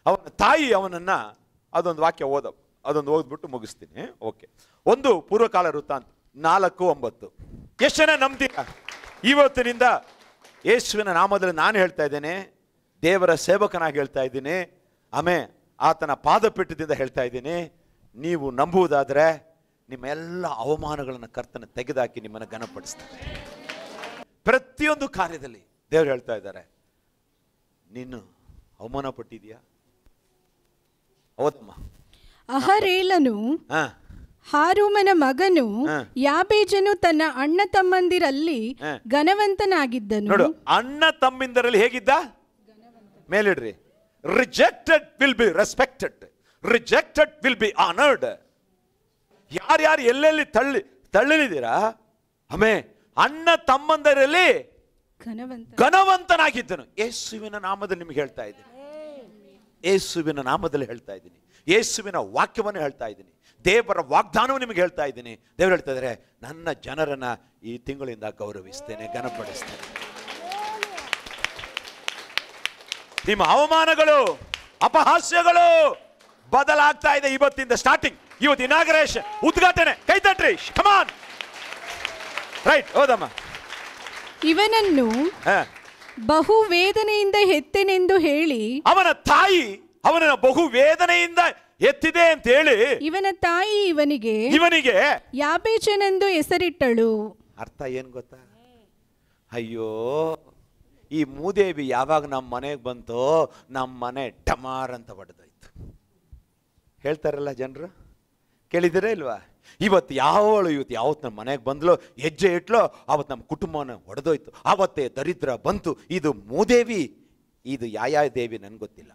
ಅವನ ತಾಯಿ ಅವನನ್ನ ಅದೊಂದು ವಾಕ್ಯ ಓದ ಅದೊಂದು ಓದ್ಬಿಟ್ಟು ಮುಗಿಸ್ತೀನಿ ಓಕೆ ಒಂದು ಪೂರ್ವಕಾಲ ವೃತ್ತಾಂತ ನಾಲ್ಕು ಒಂಬತ್ತು ಎಷ್ಟು ಜನ ನಂಬ್ತೀರ ಇವತ್ತಿನಿಂದ ಯೇಸುವಿನ ನಾಮದಲ್ಲಿ ನಾನು ಹೇಳ್ತಾ ಇದ್ದೇನೆ ದೇವರ ಸೇವಕನಾಗಿ ಹೇಳ್ತಾ ಇದ್ದೀನಿ ಆಮೆ ಆತನ ಪಾದಪೀಠದಿಂದ ಹೇಳ್ತಾ ಇದ್ದೀನಿ ನೀವು ನಂಬುವುದಾದರೆ ನಿಮ್ಮೆಲ್ಲ ಅವಮಾನಗಳನ್ನು ಕರ್ತನ ತೆಗೆದಾಕಿ ನಿಮ್ಮನ್ನು ಘನಪಡಿಸ್ತಾರೆ ಪ್ರತಿಯೊಂದು ಕಾರ್ಯದಲ್ಲಿ ದೇವರು ಹೇಳ್ತಾ ಇದ್ದಾರೆ ನೀನು ಅವಮಾನ ಪಟ್ಟಿದೀಯಾ ಅವತ್ಮ ಅಹರೇಲನು ಹಾರೂಮನ ಮಗನು ಯಾಬೇಜನು ತನ್ನ ಅಣ್ಣ ತಮ್ಮಂದಿರಲ್ಲಿ ಘನವಂತನಾಗಿದ್ದನು ನೋಡು ಅಣ್ಣ ತಮ್ಮಿಂದರಲ್ಲಿ ಹೇಗಿದ್ದ ಮೇಲಿಡ್ರಿ rejected will be respected rejected will be honoured ಯಾರ್ಯಾರು ಎಲ್ಲೆಲ್ಲಿ ತಳ್ಳಿ ತಳ್ಳಲಿದ್ದೀರಾ ಆಮೇ ಅಣ್ಣ ತಮ್ಮಂದರಲ್ಲಿ ಘನವಂತನಾಗಿದ್ದನು ಯೇಸುವಿನ ನಾಮದಲ್ಲಿ ನಿಮ್ಗೆ ಹೇಳ್ತಾ ಇದ್ದೀನಿ ಯೇಸುವಿನ ನಾಮದಲ್ಲಿ ಹೇಳ್ತಾ ಇದ್ದೀನಿ ಯೇಸುವಿನ ವಾಕ್ಯವನ್ನು ಹೇಳ್ತಾ ಇದ್ದೀನಿ ದೇವರ ವಾಗ್ದಾನವನ್ನು ನಿಮ್ಗೆ ಹೇಳ್ತಾ ಇದ್ದೀನಿ ದೇವರು ಹೇಳ್ತಾ ಇದ್ರೆ ನನ್ನ ಜನರನ್ನ ಈ ತಿಂಗಳಿಂದ ಗೌರವಿಸ್ತೇನೆ ಘನಪಡಿಸ್ತೇನೆ ನಿಮ್ಮ ಅವಮಾನಗಳು ಅಪಹಾಸ್ಯಗಳು ಬದಲಾಗ್ತಾ ಇದೆ ಇವತ್ತಿಂದ ಸ್ಟಾರ್ಟಿಂಗ್ ಇವತ್ತು ಇನಾಗರೇಶ್ ಉದ್ಘಾಟನೆ ಕೈ ತಟ್ರಿ ಕಮಾನ್ ರೈಟ್ ಹೌದಮ್ಮ ಇವನನ್ನು ಬಹು ವೇದನೆಯಿಂದ ಹೆತ್ತೆನೆಂದು ಹೇಳಿ ಅವನ ತಾಯಿ ಅವನ ಬಹು ವೇದನೆಯಿಂದ ಎತ್ತಿದೆ ಅಂತ ಹೇಳಿ ಇವನ ತಾಯಿ ಇವನಿಗೆ ಇವನಿಗೆ ಯಾಬೇಚನೆಂದು ಹೆಸರಿಟ್ಟಳು ಅರ್ಥ ಏನ್ ಗೊತ್ತಾ ಅಯ್ಯೋ ಈ ಮೂದೇವಿ ಯಾವಾಗ ನಮ್ಮ ಮನೆಗೆ ಬಂತೋ ನಮ್ಮ ಮನೆ ಟಮಾರ್ ಅಂತ ಹೊಡೆದೋಯ್ತು ಹೇಳ್ತಾರಲ್ಲ ಜನರು ಕೇಳಿದ್ದೀರಾ ಇಲ್ವಾ ಇವತ್ತು ಯಾವಳು ಇವತ್ತು ಯಾವತ್ತು ನಮ್ಮ ಮನೆಗೆ ಬಂದ್ಲೋ ಹೆಜ್ಜೆ ಇಟ್ಲೋ ಅವತ್ತು ನಮ್ಮ ಕುಟುಂಬನ ಒಡೆದೋಯ್ತು ಆವತ್ತೇ ದರಿದ್ರ ಬಂತು ಇದು ಮೂದೇವಿ ಇದು ಯಾಯ ದೇವಿ ನನಗೆ ಗೊತ್ತಿಲ್ಲ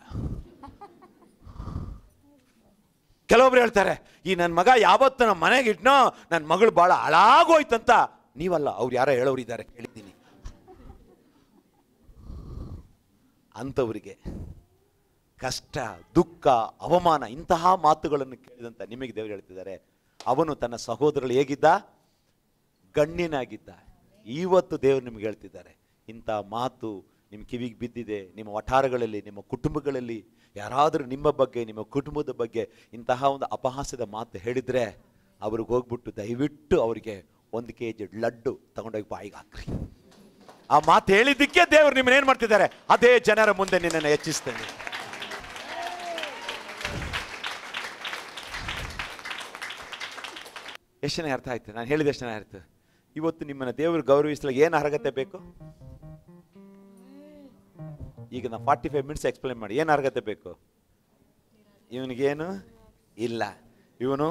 ಕೆಲವೊಬ್ರು ಹೇಳ್ತಾರೆ ಈ ನನ್ನ ಮಗ ಯಾವತ್ತು ನಮ್ಮ ಮನೆಗೆ ಇಟ್ನೋ ನನ್ನ ಮಗಳು ಭಾಳ ಹಾಳಾಗೋಯ್ತಂತ ನೀವಲ್ಲ ಅವ್ರು ಯಾರೋ ಹೇಳೋರು ಇದ್ದಾರೆ ಕೇಳಿದ್ದೀನಿ ಅಂಥವ್ರಿಗೆ ಕಷ್ಟ ದುಃಖ ಅವಮಾನ ಇಂತಹ ಮಾತುಗಳನ್ನು ಕೇಳಿದಂತ ನಿಮಗೆ ದೇವರು ಹೇಳ್ತಿದ್ದಾರೆ ಅವನು ತನ್ನ ಸಹೋದರಳು ಹೇಗಿದ್ದ ಗಣ್ಯನಾಗಿದ್ದ ಇವತ್ತು ದೇವರು ನಿಮ್ಗೆ ಹೇಳ್ತಿದ್ದಾರೆ ಇಂಥ ಮಾತು ನಿಮ್ಮ ಕಿವಿಗೆ ಬಿದ್ದಿದೆ ನಿಮ್ಮ ವಠಾರಗಳಲ್ಲಿ ನಿಮ್ಮ ಕುಟುಂಬಗಳಲ್ಲಿ ಯಾರಾದರೂ ನಿಮ್ಮ ಬಗ್ಗೆ ನಿಮ್ಮ ಕುಟುಂಬದ ಬಗ್ಗೆ ಇಂತಹ ಒಂದು ಅಪಹಾಸ್ಯದ ಮಾತು ಹೇಳಿದರೆ ಅವ್ರಿಗೆ ಹೋಗ್ಬಿಟ್ಟು ದಯವಿಟ್ಟು ಅವರಿಗೆ ಒಂದು ಕೆ ಜಿ ಲಡ್ಡು ತಗೊಂಡೋಗಿ ಬಾಯಿಗೆ ಹಾಕ್ರಿ ಆ ಮಾತು ಹೇಳಿದ್ದಕ್ಕೆ ದೇವರು ನಿಮ್ಮನ್ನೇನು ಮಾಡ್ತಿದ್ದಾರೆ ಅದೇ ಜನರ ಮುಂದೆ ನಿನ್ನನ್ನು ಹೆಚ್ಚಿಸ್ತೇನೆ ಎಷ್ಟು ಜನ ಅರ್ಥ ಆಯ್ತು ನಾನು ಹೇಳಿದೆ ಎಷ್ಟು ಜನ ಅರ್ಥ ಇವತ್ತು ನಿಮ್ಮನ್ನು ದೇವರು ಗೌರವಿಸ್ಲಿಕ್ಕೆ ಏನು ಅರ್ಹತೆ ಬೇಕು ಈಗ ನಾವು ಫಾರ್ಟಿ ಫೈವ್ ಮಿನಿಟ್ಸ್ ಎಕ್ಸ್ಪ್ಲೈನ್ ಮಾಡಿ ಏನು ಅರ್ಹತೆ ಬೇಕು ಇವನಿಗೇನು ಇಲ್ಲ ಇವನು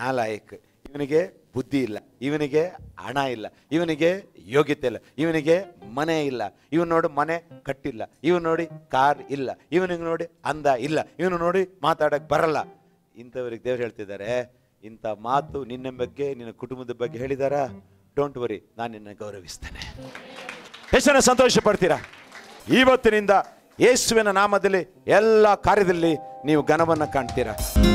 ನಾಲಾಯಕ್ ಇವನಿಗೆ ಬುದ್ಧಿ ಇಲ್ಲ ಇವನಿಗೆ ಹಣ ಇಲ್ಲ ಇವನಿಗೆ ಯೋಗ್ಯತೆ ಇಲ್ಲ ಇವನಿಗೆ ಮನೆ ಇಲ್ಲ ಇವನು ನೋಡಿ ಮನೆ ಕಟ್ಟಿಲ್ಲ ಇವನು ನೋಡಿ ಕಾರ್ ಇಲ್ಲ ಇವನಿಗೆ ನೋಡಿ ಅಂದ ಇಲ್ಲ ಇವನು ನೋಡಿ ಮಾತಾಡಕ್ಕೆ ಬರಲ್ಲ ಇಂಥವ್ರಿಗೆ ದೇವ್ರು ಹೇಳ್ತಿದ್ದಾರೆ ಇಂಥ ಮಾತು ನಿನ್ನ ಬಗ್ಗೆ ನಿನ್ನ ಕುಟುಂಬದ ಬಗ್ಗೆ ಹೇಳಿದಾರ ಡೋಂಟ್ ವರಿ ನಾನು ನಿನ್ನ ಗೌರವಿಸ್ತೇನೆ ಹೆಚ್ಚಿನ ಸಂತೋಷ ಪಡ್ತೀರಾ ಇವತ್ತಿನಿಂದ ಯೇಸುವಿನ ನಾಮದಲ್ಲಿ ಎಲ್ಲ ಕಾರ್ಯದಲ್ಲಿ ನೀವು ಘನವನ್ನು ಕಾಣ್ತೀರಾ